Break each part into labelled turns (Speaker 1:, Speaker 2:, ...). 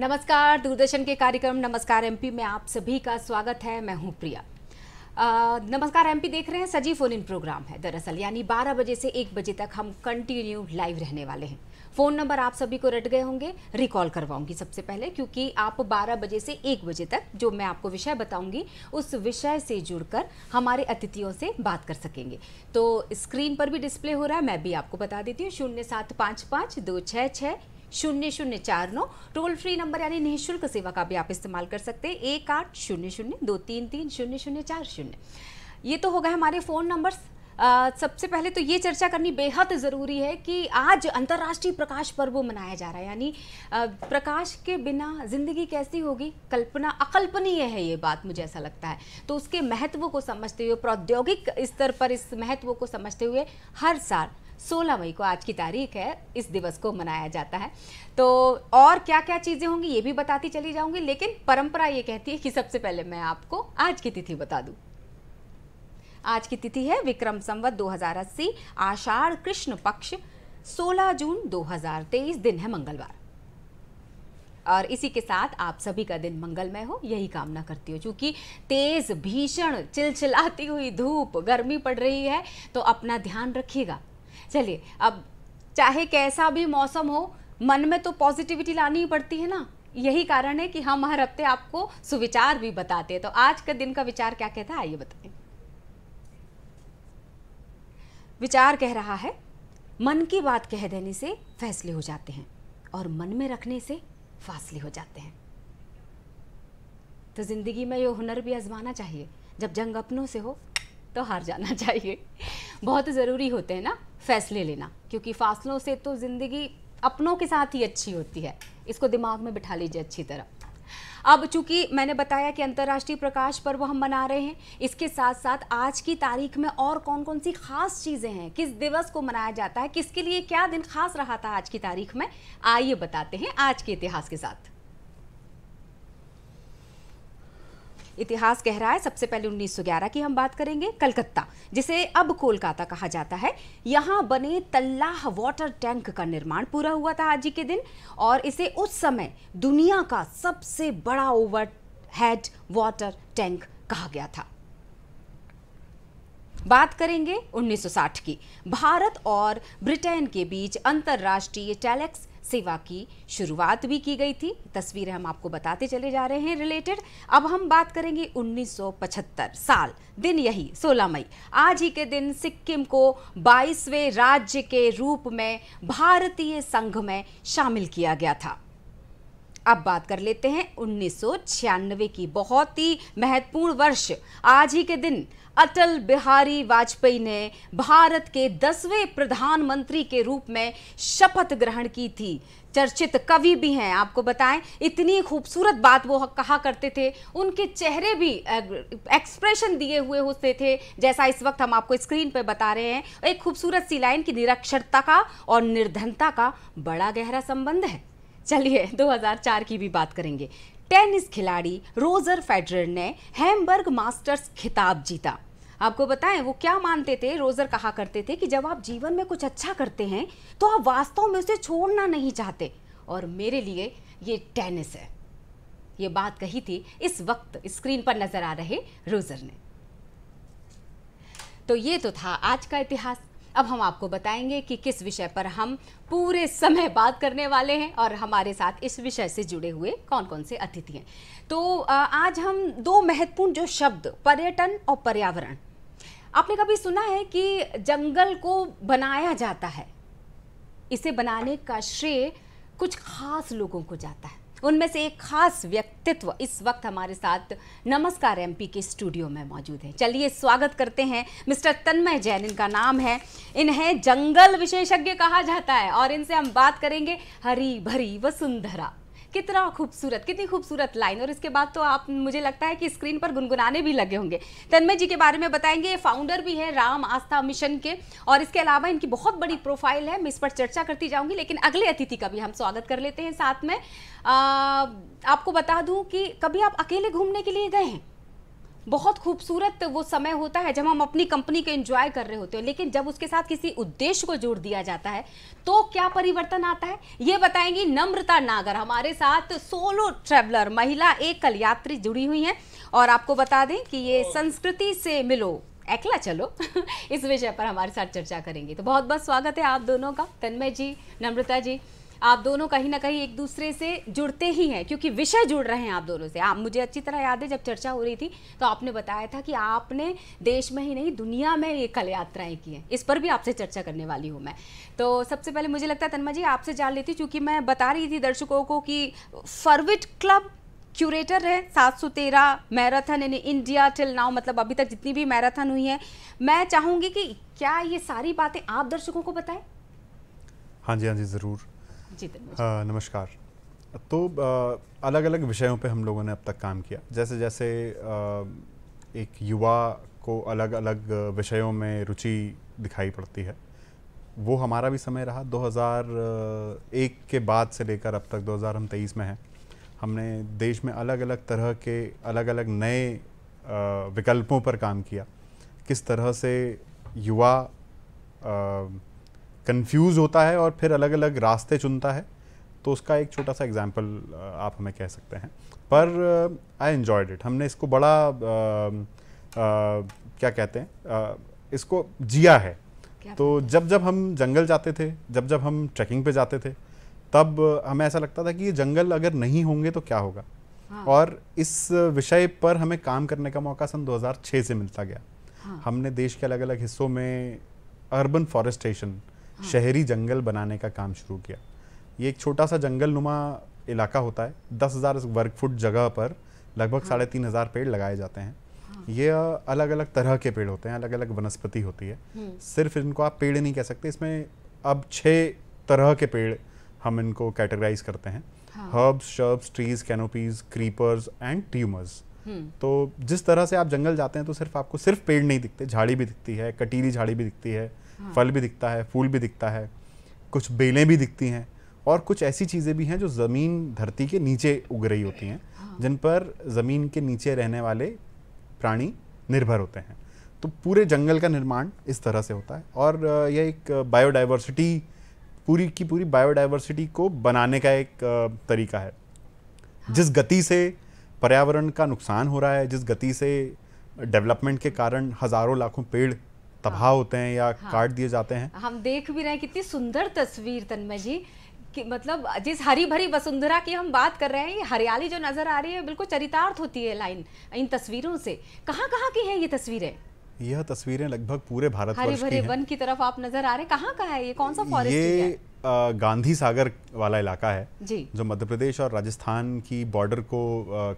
Speaker 1: नमस्कार दूरदर्शन के कार्यक्रम नमस्कार एमपी में आप सभी का स्वागत है मैं हूं प्रिया आ, नमस्कार एमपी देख रहे हैं सजीव फोन इन प्रोग्राम है दरअसल यानी 12 बजे से 1 बजे तक हम कंटिन्यू लाइव रहने वाले हैं फ़ोन नंबर आप सभी को रट गए होंगे रिकॉल करवाऊंगी सबसे पहले क्योंकि आप 12 बजे से 1 बजे तक जो मैं आपको विषय बताऊंगी उस विषय से जुड़कर हमारे अतिथियों से बात कर सकेंगे तो स्क्रीन पर भी डिस्प्ले हो रहा है मैं भी आपको बता देती हूँ शून्य सात पाँच पाँच दो छः छः शून्य शून्य चार नौ टोल फ्री नंबर यानी निःशुल्क सेवा का भी आप इस्तेमाल कर सकते हैं एक आठ शून्य शून्य दो तीन तीन शून्य शून्य चार शून्य ये तो हो गए हमारे फ़ोन नंबर्स Uh, सबसे पहले तो ये चर्चा करनी बेहद ज़रूरी है कि आज अंतर्राष्ट्रीय प्रकाश पर्व मनाया जा रहा है यानी प्रकाश के बिना ज़िंदगी कैसी होगी कल्पना अकल्पनीय है ये बात मुझे ऐसा लगता है तो उसके महत्व को समझते हुए प्रौद्योगिक स्तर पर इस महत्व को समझते हुए हर साल 16 मई को आज की तारीख है इस दिवस को मनाया जाता है तो और क्या क्या चीज़ें होंगी ये भी बताती चली जाऊंगी लेकिन परंपरा ये कहती है कि सबसे पहले मैं आपको आज की तिथि बता दूँ आज की तिथि है विक्रम संवत दो आषाढ़ कृष्ण पक्ष 16 जून 2023 दिन है मंगलवार और इसी के साथ आप सभी का दिन मंगलमय हो यही कामना करती हो क्योंकि तेज़ भीषण चिलचिलाती हुई धूप गर्मी पड़ रही है तो अपना ध्यान रखिएगा चलिए अब चाहे कैसा भी मौसम हो मन में तो पॉजिटिविटी लानी ही पड़ती है ना यही कारण है कि हम हर हफ्ते आपको सुविचार भी बताते हैं तो आज का दिन का विचार क्या कहता है आइए बताएं विचार कह रहा है मन की बात कह देने से फैसले हो जाते हैं और मन में रखने से फासले हो जाते हैं तो ज़िंदगी में ये हुनर भी आजमाना चाहिए जब जंग अपनों से हो तो हार जाना चाहिए बहुत ज़रूरी होते हैं ना फैसले लेना क्योंकि फासलों से तो ज़िंदगी अपनों के साथ ही अच्छी होती है इसको दिमाग में बिठा लीजिए अच्छी तरह अब चूंकि मैंने बताया कि अंतर्राष्ट्रीय प्रकाश पर्व हम मना रहे हैं इसके साथ साथ आज की तारीख में और कौन कौन सी खास चीज़ें हैं किस दिवस को मनाया जाता है किसके लिए क्या दिन खास रहा था आज की तारीख में आइए बताते हैं आज के इतिहास के साथ इतिहास कह रहा है सबसे पहले 1911 की हम बात करेंगे कलकत्ता जिसे अब कोलकाता कहा जाता है यहाँ बने तल्लाह वाटर टैंक का निर्माण पूरा हुआ था आज ही के दिन और इसे उस समय दुनिया का सबसे बड़ा ओवर हेड वाटर टैंक कहा गया था बात करेंगे 1960 की भारत और ब्रिटेन के बीच अंतर्राष्ट्रीय टैलेक्स सेवा की शुरुआत भी की गई थी तस्वीरें हम आपको बताते चले जा रहे हैं रिलेटेड अब हम बात करेंगे 1975 साल दिन यही 16 मई आज ही के दिन सिक्किम को 22वें राज्य के रूप में भारतीय संघ में शामिल किया गया था अब बात कर लेते हैं 1996 की बहुत ही महत्वपूर्ण वर्ष आज ही के दिन अटल बिहारी वाजपेयी ने भारत के दसवें प्रधानमंत्री के रूप में शपथ ग्रहण की थी चर्चित कवि भी हैं आपको बताएं इतनी खूबसूरत बात वो कहा करते थे उनके चेहरे भी एक्सप्रेशन दिए हुए होते थे जैसा इस वक्त हम आपको स्क्रीन पर बता रहे हैं एक खूबसूरत सी लाइन की निरक्षरता का और निर्धनता का बड़ा गहरा संबंध है चलिए 2004 की भी बात करेंगे टेनिस खिलाड़ी रोजर फेडरर ने हैमबर्ग मास्टर्स खिताब जीता आपको बताएं वो क्या मानते थे रोजर कहा करते थे कि जब आप जीवन में कुछ अच्छा करते हैं तो आप वास्तव में उसे छोड़ना नहीं चाहते और मेरे लिए ये टेनिस है ये बात कही थी इस वक्त स्क्रीन पर नजर आ रहे रोजर ने तो ये तो था आज का इतिहास अब हम आपको बताएंगे कि किस विषय पर हम पूरे समय बात करने वाले हैं और हमारे साथ इस विषय से जुड़े हुए कौन कौन से अतिथि हैं तो आज हम दो महत्वपूर्ण जो शब्द पर्यटन और पर्यावरण आपने कभी सुना है कि जंगल को बनाया जाता है इसे बनाने का श्रेय कुछ खास लोगों को जाता है उनमें से एक खास व्यक्तित्व इस वक्त हमारे साथ नमस्कार एमपी के स्टूडियो में मौजूद है चलिए स्वागत करते हैं मिस्टर तन्मय जैन इनका नाम है इन्हें जंगल विशेषज्ञ कहा जाता है और इनसे हम बात करेंगे हरी भरी वसुंधरा कितना खूबसूरत कितनी खूबसूरत लाइन और इसके बाद तो आप मुझे लगता है कि स्क्रीन पर गुनगुनाने भी लगे होंगे तन्मय जी के बारे में बताएंगे फाउंडर भी है राम आस्था मिशन के और इसके अलावा इनकी बहुत बड़ी प्रोफाइल है मैं इस पर चर्चा करती जाऊंगी लेकिन अगले अतिथि का भी हम स्वागत कर लेते हैं साथ में आ, आपको बता दूं कि कभी आप अकेले घूमने के लिए गए हैं बहुत खूबसूरत वो समय होता है जब हम अपनी कंपनी को एंजॉय कर रहे होते हैं लेकिन जब उसके साथ किसी उद्देश्य को जोड़ दिया जाता है तो क्या परिवर्तन आता है ये बताएंगी नम्रता नागर हमारे साथ सोलो ट्रेवलर महिला एकल यात्री जुड़ी हुई हैं और आपको बता दें कि ये संस्कृति से मिलो एकला चलो इस विषय पर हमारे साथ चर्चा करेंगे तो बहुत बहुत स्वागत है आप दोनों का तन्मय जी नम्रता जी आप दोनों कहीं ना कहीं एक दूसरे से जुड़ते ही हैं क्योंकि विषय जुड़ रहे हैं आप दोनों से आप मुझे अच्छी तरह याद है जब चर्चा हो रही थी तो आपने बताया था कि आपने देश में ही नहीं दुनिया में ये कल यात्राएं की हैं इस पर भी आपसे चर्चा करने वाली हूँ मैं तो सबसे पहले मुझे लगता है तन्मा जी आपसे जान लेती चूँकि मैं बता रही थी दर्शकों को कि फरविट क्लब क्यूरेटर है सात सौ तेरह marathon in India till now मतलब अभी तक जितनी भी मैराथन हुई है मैं चाहूँगी कि क्या ये सारी बातें आप दर्शकों को बताएं
Speaker 2: हाँ जी हाँ जी ज़रूर जी हाँ नमस्कार तो आ, अलग अलग विषयों पे हम लोगों ने अब तक काम किया जैसे जैसे आ, एक युवा को अलग अलग विषयों में रुचि दिखाई पड़ती है वो हमारा भी समय रहा 2001 के बाद से लेकर अब तक 2023 में है हमने देश में अलग अलग तरह के अलग अलग नए विकल्पों पर काम किया किस तरह से युवा कंफ्यूज होता है और फिर अलग अलग रास्ते चुनता है तो उसका एक छोटा सा एग्जाम्पल आप हमें कह सकते हैं पर आई एन्जॉयड इट हमने इसको बड़ा आ, आ, क्या कहते हैं आ, इसको जिया है तो जब जब हम जंगल जाते थे जब जब हम ट्रैकिंग पे जाते थे तब हमें ऐसा लगता था कि ये जंगल अगर नहीं होंगे तो क्या होगा हाँ। और इस विषय पर हमें काम करने का मौका सन 2006 से मिलता गया हाँ। हमने देश के अलग अलग हिस्सों में अर्बन फॉरेस्टेशन हाँ। शहरी जंगल बनाने का काम शुरू किया ये एक छोटा सा जंगल नुमा इलाका होता है दस हज़ार वर्ग फुट जगह पर लगभग हाँ। साढ़े तीन हज़ार पेड़ लगाए जाते हैं हाँ। ये अलग अलग तरह के पेड़ होते हैं अलग अलग वनस्पति होती है हम्म। सिर्फ इनको आप पेड़ नहीं कह सकते इसमें अब छः तरह के पेड़ हम इनको कैटेगराइज करते हैं herbs shrubs trees canopies creepers and tumours hmm. तो जिस तरह से आप जंगल जाते हैं तो सिर्फ आपको सिर्फ पेड़ नहीं दिखते झाड़ी भी दिखती है कटीली झाड़ी भी दिखती है हाँ। फल भी दिखता है फूल भी दिखता है कुछ बेलें भी दिखती हैं और कुछ ऐसी चीज़ें भी हैं जो ज़मीन धरती के नीचे उग रही होती हैं हाँ। जिन पर ज़मीन के नीचे रहने वाले प्राणी निर्भर होते हैं तो पूरे जंगल का निर्माण इस तरह से होता है और यह एक बायोडाइवर्सिटी पूरी की पूरी बायोडाइवर्सिटी को बनाने का एक तरीका है हाँ। जिस गति से पर्यावरण का नुकसान हो रहा है जिस गति से डेवलपमेंट के कारण हज़ारों लाखों पेड़ तबाह हाँ। होते हैं या हाँ, काट दिए जाते हैं
Speaker 1: हम देख भी रहे हैं कितनी सुंदर तस्वीर तन्मय जी कि मतलब जिस हरी भरी वसुंधरा की हम बात कर रहे हैं ये हरियाली जो नजर आ रही है बिल्कुल चरितार्थ होती है लाइन इन तस्वीरों से कहाँ कहाँ की हैं ये तस्वीरें
Speaker 2: यह तस्वीरें लगभग पूरे भारत हरे भरे वन
Speaker 1: की तरफ आप नजर आ रहे हैं कहाँ का है ये कौन सा फॉरेस्ट ये
Speaker 2: गांधी सागर वाला इलाका है जी जो मध्य प्रदेश और राजस्थान की बॉर्डर को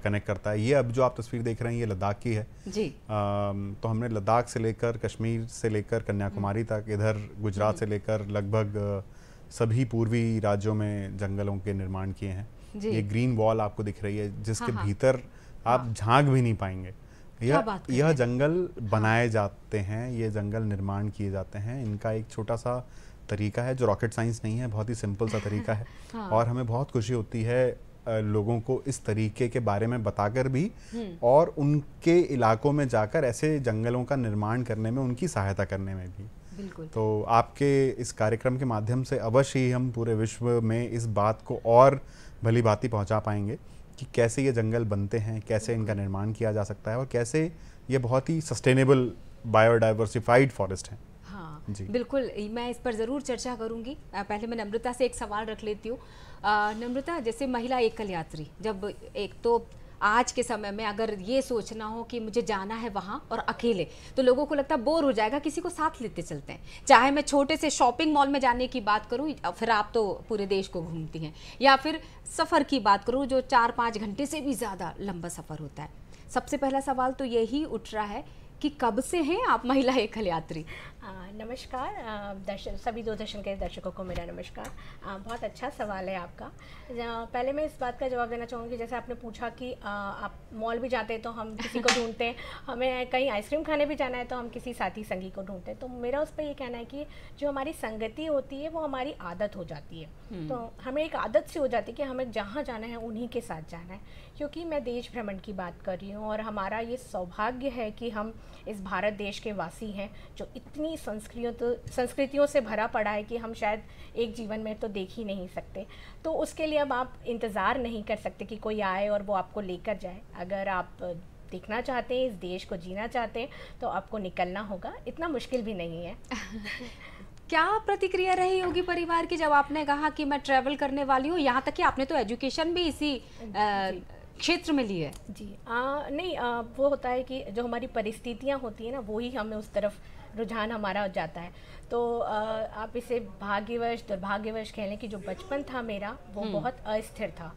Speaker 2: कनेक्ट करता है ये अब जो आप तस्वीर देख रहे हैं ये लद्दाख की है जी आ, तो हमने लद्दाख से लेकर कश्मीर से लेकर कन्याकुमारी हम्म। तक इधर गुजरात से लेकर लगभग सभी पूर्वी राज्यों में जंगलों के निर्माण किए हैं ये ग्रीन वॉल आपको दिख रही है जिसके हाँ, हाँ। भीतर आप हाँ। झांक भी नहीं पाएंगे यह यह जंगल बनाए जाते हैं ये जंगल निर्माण किए जाते हैं इनका एक छोटा सा तरीका है जो रॉकेट साइंस नहीं है बहुत ही सिंपल सा तरीका है हाँ। और हमें बहुत खुशी होती है लोगों को इस तरीके के बारे में बताकर भी हम्म। और उनके इलाकों में जाकर ऐसे जंगलों का निर्माण करने में उनकी सहायता करने में भी तो आपके इस कार्यक्रम के माध्यम से अवश्य ही हम पूरे विश्व में इस बात को और भली भांति पहुँचा पाएंगे कि कैसे ये जंगल बनते हैं कैसे इनका निर्माण किया जा सकता है और कैसे ये बहुत ही सस्टेनेबल बायोडाइवर्सिफाइड फॉरेस्ट हैं
Speaker 1: बिल्कुल मैं इस पर ज़रूर चर्चा करूंगी पहले मैं नम्रता से एक सवाल रख लेती हूँ नम्रता जैसे महिला एकल यात्री जब एक तो आज के समय में अगर ये सोचना हो कि मुझे जाना है वहाँ और अकेले तो लोगों को लगता है बोर हो जाएगा किसी को साथ लेते चलते हैं चाहे मैं छोटे से शॉपिंग मॉल में जाने की बात करूँ फिर आप तो पूरे देश को घूमती हैं या फिर सफ़र की बात करूँ जो चार पाँच घंटे से भी ज़्यादा लंबा सफ़र होता है सबसे पहला सवाल तो यही उठ रहा है कि कब से हैं आप महिला एकल यात्री
Speaker 3: हाँ, नमस्कार दर्शन सभी दूरदर्शन के दर्शकों को मेरा नमस्कार बहुत अच्छा सवाल है आपका पहले मैं इस बात का जवाब देना चाहूँगी जैसे आपने पूछा कि आप मॉल भी जाते हैं तो हम किसी को ढूंढते हैं हमें कहीं आइसक्रीम खाने भी जाना है तो हम किसी साथी संगी को ढूंढते हैं तो मेरा उस पर ये कहना है कि जो हमारी संगति होती है वो हमारी आदत हो जाती है हम्म। तो हमें एक आदत सी हो जाती है कि हमें जहाँ जाना है उन्हीं के साथ जाना है क्योंकि मैं देश भ्रमण की बात कर रही हूँ और हमारा ये सौभाग्य है कि हम इस भारत देश के वासी हैं जो इतनी संस्कृति संस्कृतियों तो संस्कृतियों से भरा पड़ा है कि हम शायद एक जीवन में तो देख ही नहीं सकते तो उसके लिए अब आप इंतज़ार नहीं कर सकते कि कोई आए और वो आपको लेकर जाए अगर आप देखना चाहते हैं इस देश को जीना चाहते हैं तो आपको निकलना
Speaker 1: होगा इतना मुश्किल भी नहीं है क्या प्रतिक्रिया रही होगी परिवार की जब आपने कहा कि मैं ट्रैवल करने वाली हूँ यहाँ तक कि आपने तो एजुकेशन भी इसी क्षेत्र में लिए है जी
Speaker 3: आ, नहीं आ, वो होता है कि जो हमारी परिस्थितियाँ होती है ना वो ही हमें उस तरफ रुझान हमारा जाता है तो आप इसे भाग्यवश दुर्भाग्यवश कह लें कि जो बचपन था मेरा वो हम्म। बहुत अस्थिर था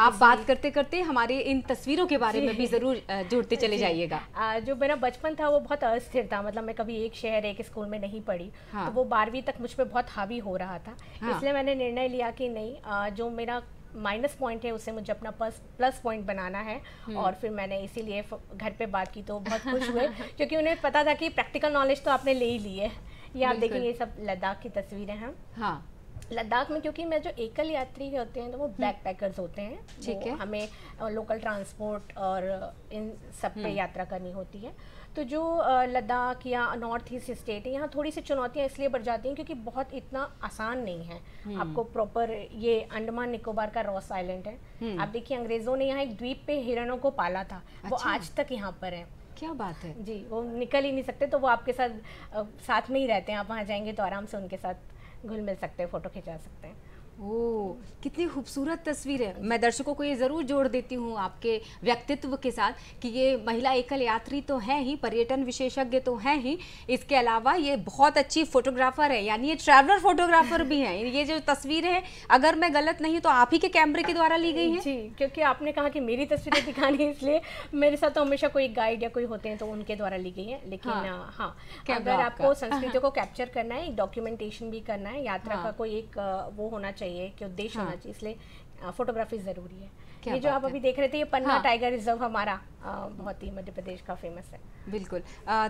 Speaker 1: आप बात करते करते हमारे इन तस्वीरों के बारे में भी ज़रूर जुड़ते चले जाइएगा
Speaker 3: जो मेरा बचपन था वो बहुत अस्थिर था मतलब मैं कभी एक शहर एक स्कूल में नहीं पढ़ी हाँ। तो वो बारहवीं तक मुझ पर बहुत हावी हो रहा था हाँ। इसलिए मैंने निर्णय लिया कि नहीं जो मेरा माइनस पॉइंट है उसे मुझे अपना प्लस प्लस पॉइंट बनाना है हम्म। और फिर मैंने इसीलिए घर पे बात की तो बहुत खुश हुए क्योंकि उन्हें पता था कि प्रैक्टिकल नॉलेज तो आपने ले ही ली है ये आप देखेंगे ये सब लद्दाख की तस्वीरें हैं हाँ लद्दाख में क्योंकि मैं जो एकल यात्री होते हैं तो वो बैक हम्म। पैकर्स होते हैं ठीक है हमें लोकल ट्रांसपोर्ट और इन सब पे हम्म। यात्रा करनी होती है तो जो लद्दाख या नॉर्थ ईस्ट स्टेट है यहाँ थोड़ी सी चुनौतियाँ इसलिए बढ़ जाती हैं क्योंकि बहुत इतना आसान नहीं है हम्म। आपको प्रॉपर ये अंडमान निकोबार का रॉस आइलैंड है हम्म। आप देखिए अंग्रेजों ने यहाँ एक द्वीप पे हिरणों को पाला था अच्छा? वो आज तक यहाँ पर है क्या बात है जी वो निकल ही नहीं सकते तो वो आपके साथ साथ में ही रहते हैं आप वहाँ जाएंगे तो आराम से उनके साथ घुल मिल सकते हैं फ़ोटो खिंचा सकते हैं
Speaker 1: ओ कितनी खूबसूरत तस्वीर है मैं दर्शकों को ये ज़रूर जोड़ देती हूँ आपके व्यक्तित्व के साथ कि ये महिला एकल यात्री तो है ही पर्यटन विशेषज्ञ तो हैं ही इसके अलावा ये बहुत अच्छी फोटोग्राफर है यानी ये ट्रैवलर फोटोग्राफर भी हैं ये जो तस्वीर है अगर मैं गलत नहीं तो आप ही के कैमरे के द्वारा ली गई है जी क्योंकि आपने कहा कि मेरी तस्वीरें
Speaker 3: दिखानी है इसलिए मेरे साथ तो हमेशा कोई गाइड या कोई होते हैं तो उनके द्वारा ली गई है लेकिन हाँ, हाँ अगर आपको संस्कृतियों को कैप्चर करना है डॉक्यूमेंटेशन भी करना है यात्रा हाँ। का कोई एक वो होना चाहिए चाहिए कि उद्देश्य हाँ. होना चाहिए इसलिए फोटोग्राफी ज़रूरी है ये जो आप अभी देख रहे थे ये पन्ना हाँ। टाइगर
Speaker 1: रिजर्व हमारा बहुत ही मध्य प्रदेश का फेमस है बिल्कुल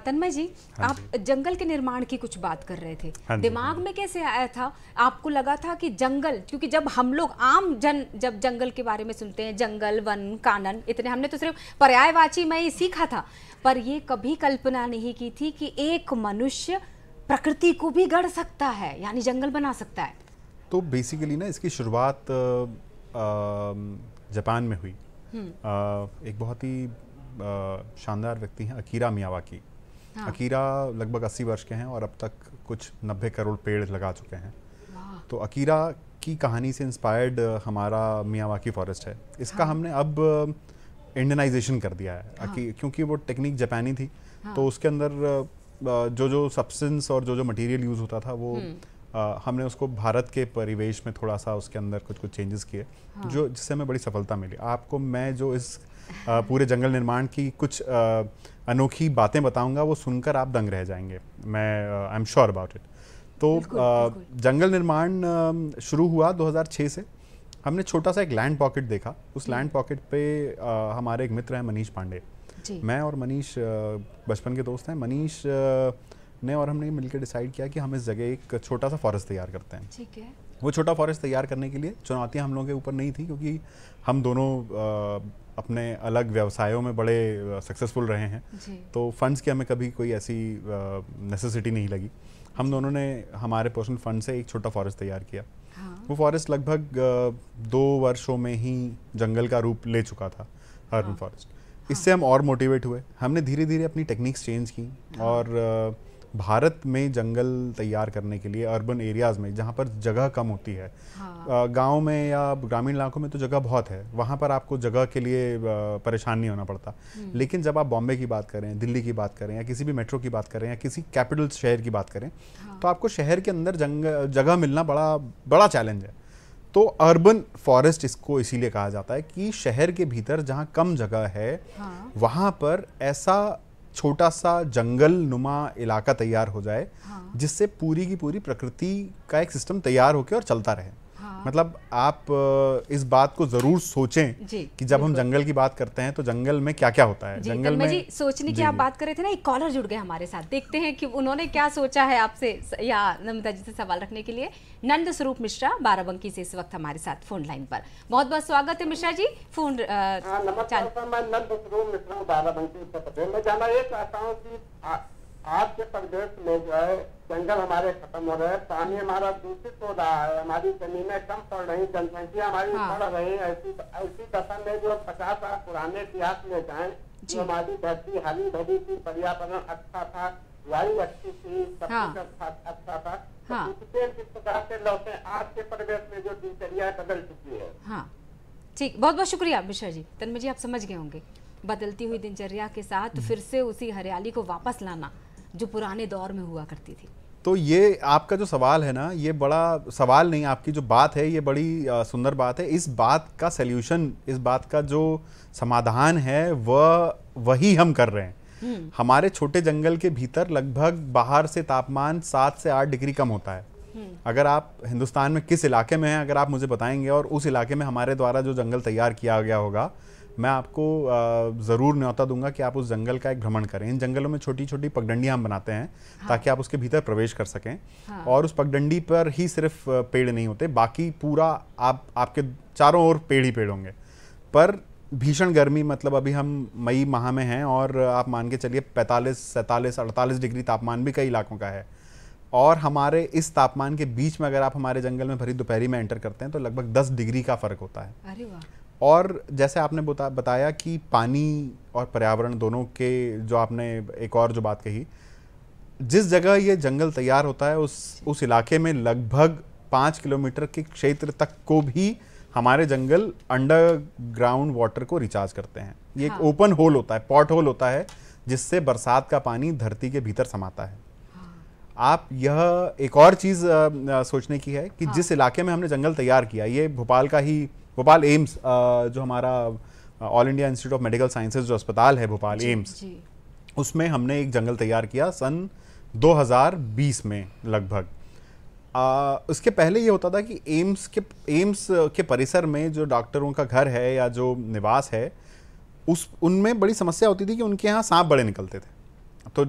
Speaker 1: तन्मय जी हाँ आप जी। जंगल के निर्माण की कुछ बात कर रहे थे हाँ दिमाग हाँ. में कैसे आया था आपको लगा था कि जंगल क्योंकि जब हम लोग आम जन जब जंगल के बारे में सुनते हैं जंगल वन कानन इतने हमने तो सिर्फ पर्यायवाची में ही सीखा था पर ये कभी कल्पना नहीं की थी कि एक मनुष्य प्रकृति को भी गढ़ सकता है यानी जंगल बना सकता है
Speaker 2: तो बेसिकली ना इसकी शुरुआत जापान में हुई हम्म। एक बहुत ही शानदार व्यक्ति हैं अकीरा की हाँ। अकीरा लगभग अस्सी वर्ष के हैं और अब तक कुछ नब्बे करोड़ पेड़ लगा चुके हैं तो अकीरा की कहानी से इंस्पायर्ड हमारा मियावा की फॉरेस्ट है इसका हाँ। हमने अब इंडनाइजेशन कर दिया है हाँ। क्योंकि वो टेक्निक जापानी थी हाँ। तो उसके अंदर जो जो सब्सटेंस और जो जो मटेरियल यूज़ होता था वो हम्म। हमने उसको भारत के परिवेश में थोड़ा सा उसके अंदर कुछ कुछ चेंजेस किए हाँ। जो जिससे हमें बड़ी सफलता मिली आपको मैं जो इस आ, पूरे जंगल निर्माण की कुछ आ, अनोखी बातें बताऊंगा वो सुनकर आप दंग रह जाएंगे मैं I am sure about it तो बिल्कुल, जंगल निर्माण शुरू हुआ 2006 से हमने छोटा सा एक लैंड पॉकेट देखा उस लैंड पॉकेट हम्म। पे आ, हमारे एक मित्र हैं मनीष पांडे मैं और मनीष बचपन के दोस्त हैं मनीष ने और हमने मिलकर डिसाइड किया कि हम इस जगह एक छोटा सा फॉरेस्ट तैयार करते हैं ठीक है वो छोटा फॉरेस्ट तैयार करने के लिए चुनौतियाँ हम लोगों के ऊपर नहीं थी क्योंकि हम दोनों आ, अपने अलग व्यवसायों में बड़े सक्सेसफुल रहे हैं तो फंड्स की हमें कभी कोई ऐसी नेसेसिटी नहीं लगी हम दोनों ने हमारे पर्सनल फंड से एक छोटा फॉरेस्ट तैयार किया हाँ। वो फॉरेस्ट लगभग दो वर्षों में ही जंगल का रूप ले चुका था हर्बन हाँ। फॉरेस्ट हाँ। इससे हम और मोटिवेट हुए हमने धीरे धीरे अपनी टेक्निक्स चेंज की हाँ। और भारत में जंगल तैयार करने के लिए अर्बन एरियाज़ में जहाँ पर जगह कम होती है हाँ। गाँव में या ग्रामीण इलाकों में तो जगह बहुत है वहाँ पर आपको जगह के लिए परेशान नहीं होना पड़ता हम्म। लेकिन जब आप बॉम्बे की बात करें दिल्ली की बात करें या किसी भी मेट्रो की बात करें या किसी कैपिटल शहर की बात करें हाँ। तो आपको शहर के अंदर जंग जगह मिलना बड़ा बड़ा चैलेंज है तो अर्बन फॉरेस्ट इसको इसीलिए कहा जाता है कि शहर के भीतर जहाँ कम जगह है हाँ। वहाँ पर ऐसा छोटा सा जंगल नुमा इलाका तैयार हो जाए हाँ। जिससे पूरी की पूरी प्रकृति का एक सिस्टम तैयार होकर और चलता रहे
Speaker 1: हाँ।
Speaker 4: मतलब
Speaker 2: आप इस बात को जरूर सोचें
Speaker 4: कि जब हम
Speaker 2: जंगल की बात करते हैं तो जंगल में क्या क्या होता है जंगल में जी सोचने की आप
Speaker 1: बात कर रहे थे ना एक कॉलर जुड़ गए हमारे साथ देखते हैं कि उन्होंने क्या सोचा है आपसे या नमिता जी से सवाल रखने के लिए नंद स्वरूप मिश्रा बाराबंकी से इस वक्त हमारे साथ फोन लाइन पर बहुत बहुत स्वागत है मिश्रा जी फोन हाँ,
Speaker 5: बाराबंकी आपके प्रदेश में जो है जंगल हमारे खत्म हो रहे हैं पानी हमारा दूषित हो रहा है हमारी जमीनें कम पड़ रही जनसंख्या हमारी हाँ। रही ऐसी ऐसी दशा में जो पचास साल पुराने
Speaker 1: इतिहास में जाए तो हमारी धरती हरी भरी थी पर्यावरण अच्छा था वायु अच्छी थी सब हाँ। कुछ अच्छा, अच्छा था किस तो हाँ। प्रकार से लौटे आज के परिवेश
Speaker 4: में जो दिनचर्या बदल चुकी है
Speaker 1: हाँ। ठीक बहुत बहुत शुक्रिया मिश्रा जी तन्मय जी आप समझ गए होंगे बदलती हुई दिनचर्या के साथ हम्म। फिर से उसी हरियाली को वापस लाना जो पुराने दौर में हुआ करती थी
Speaker 2: तो ये आपका जो सवाल है ना ये बड़ा सवाल नहीं आपकी जो बात है ये बड़ी सुंदर बात है इस बात का सल्यूशन इस बात का जो समाधान है वह वही हम कर रहे हैं हम्म। हमारे छोटे जंगल के भीतर लगभग बाहर से तापमान सात से आठ डिग्री कम होता है हम्म। अगर आप हिंदुस्तान में किस इलाके में हैं अगर आप मुझे बताएंगे और उस इलाके में हमारे द्वारा जो जंगल तैयार किया गया होगा मैं आपको ज़रूर न्योता दूंगा कि आप उस जंगल का एक भ्रमण करें इन जंगलों में छोटी छोटी पगडंडियाँ हम बनाते हैं हाँ। ताकि आप उसके भीतर प्रवेश कर सकें हाँ। और उस पगडंडी पर ही सिर्फ पेड़ नहीं होते बाकी पूरा आप आपके चारों ओर पेड़ ही पेड़ होंगे पर भीषण गर्मी मतलब अभी हम मई माह में हैं और आप मान के चलिए 45, सैंतालीस अड़तालीस डिग्री तापमान भी कई इलाकों का है और हमारे इस तापमान के बीच में अगर आप हमारे जंगल में भरी दोपहरी में एंटर करते हैं तो लगभग 10 डिग्री का फर्क होता है अरे वाह और जैसे आपने बताया कि पानी और पर्यावरण दोनों के जो आपने एक और जो बात कही जिस जगह ये जंगल तैयार होता है उस उस इलाके में लगभग पाँच किलोमीटर के क्षेत्र तक को भी हमारे जंगल अंडरग्राउंड वाटर को रिचार्ज करते हैं ये हाँ। एक ओपन होल होता है पॉट होल होता है जिससे बरसात का पानी धरती के भीतर समाता है हाँ। आप यह एक और चीज़ सोचने की है कि हाँ। जिस इलाके में हमने जंगल तैयार किया ये भोपाल का ही भोपाल एम्स जो हमारा All India Institute of Medical Sciences जो अस्पताल है भोपाल जी, एम्स जी. उसमें हमने एक जंगल तैयार किया सन 2020 में लगभग उसके पहले ये होता था कि एम्स के एम्स के परिसर में जो डॉक्टरों का घर है या जो निवास है उस उनमें बड़ी समस्या होती थी कि उनके यहाँ सांप बड़े निकलते थे तो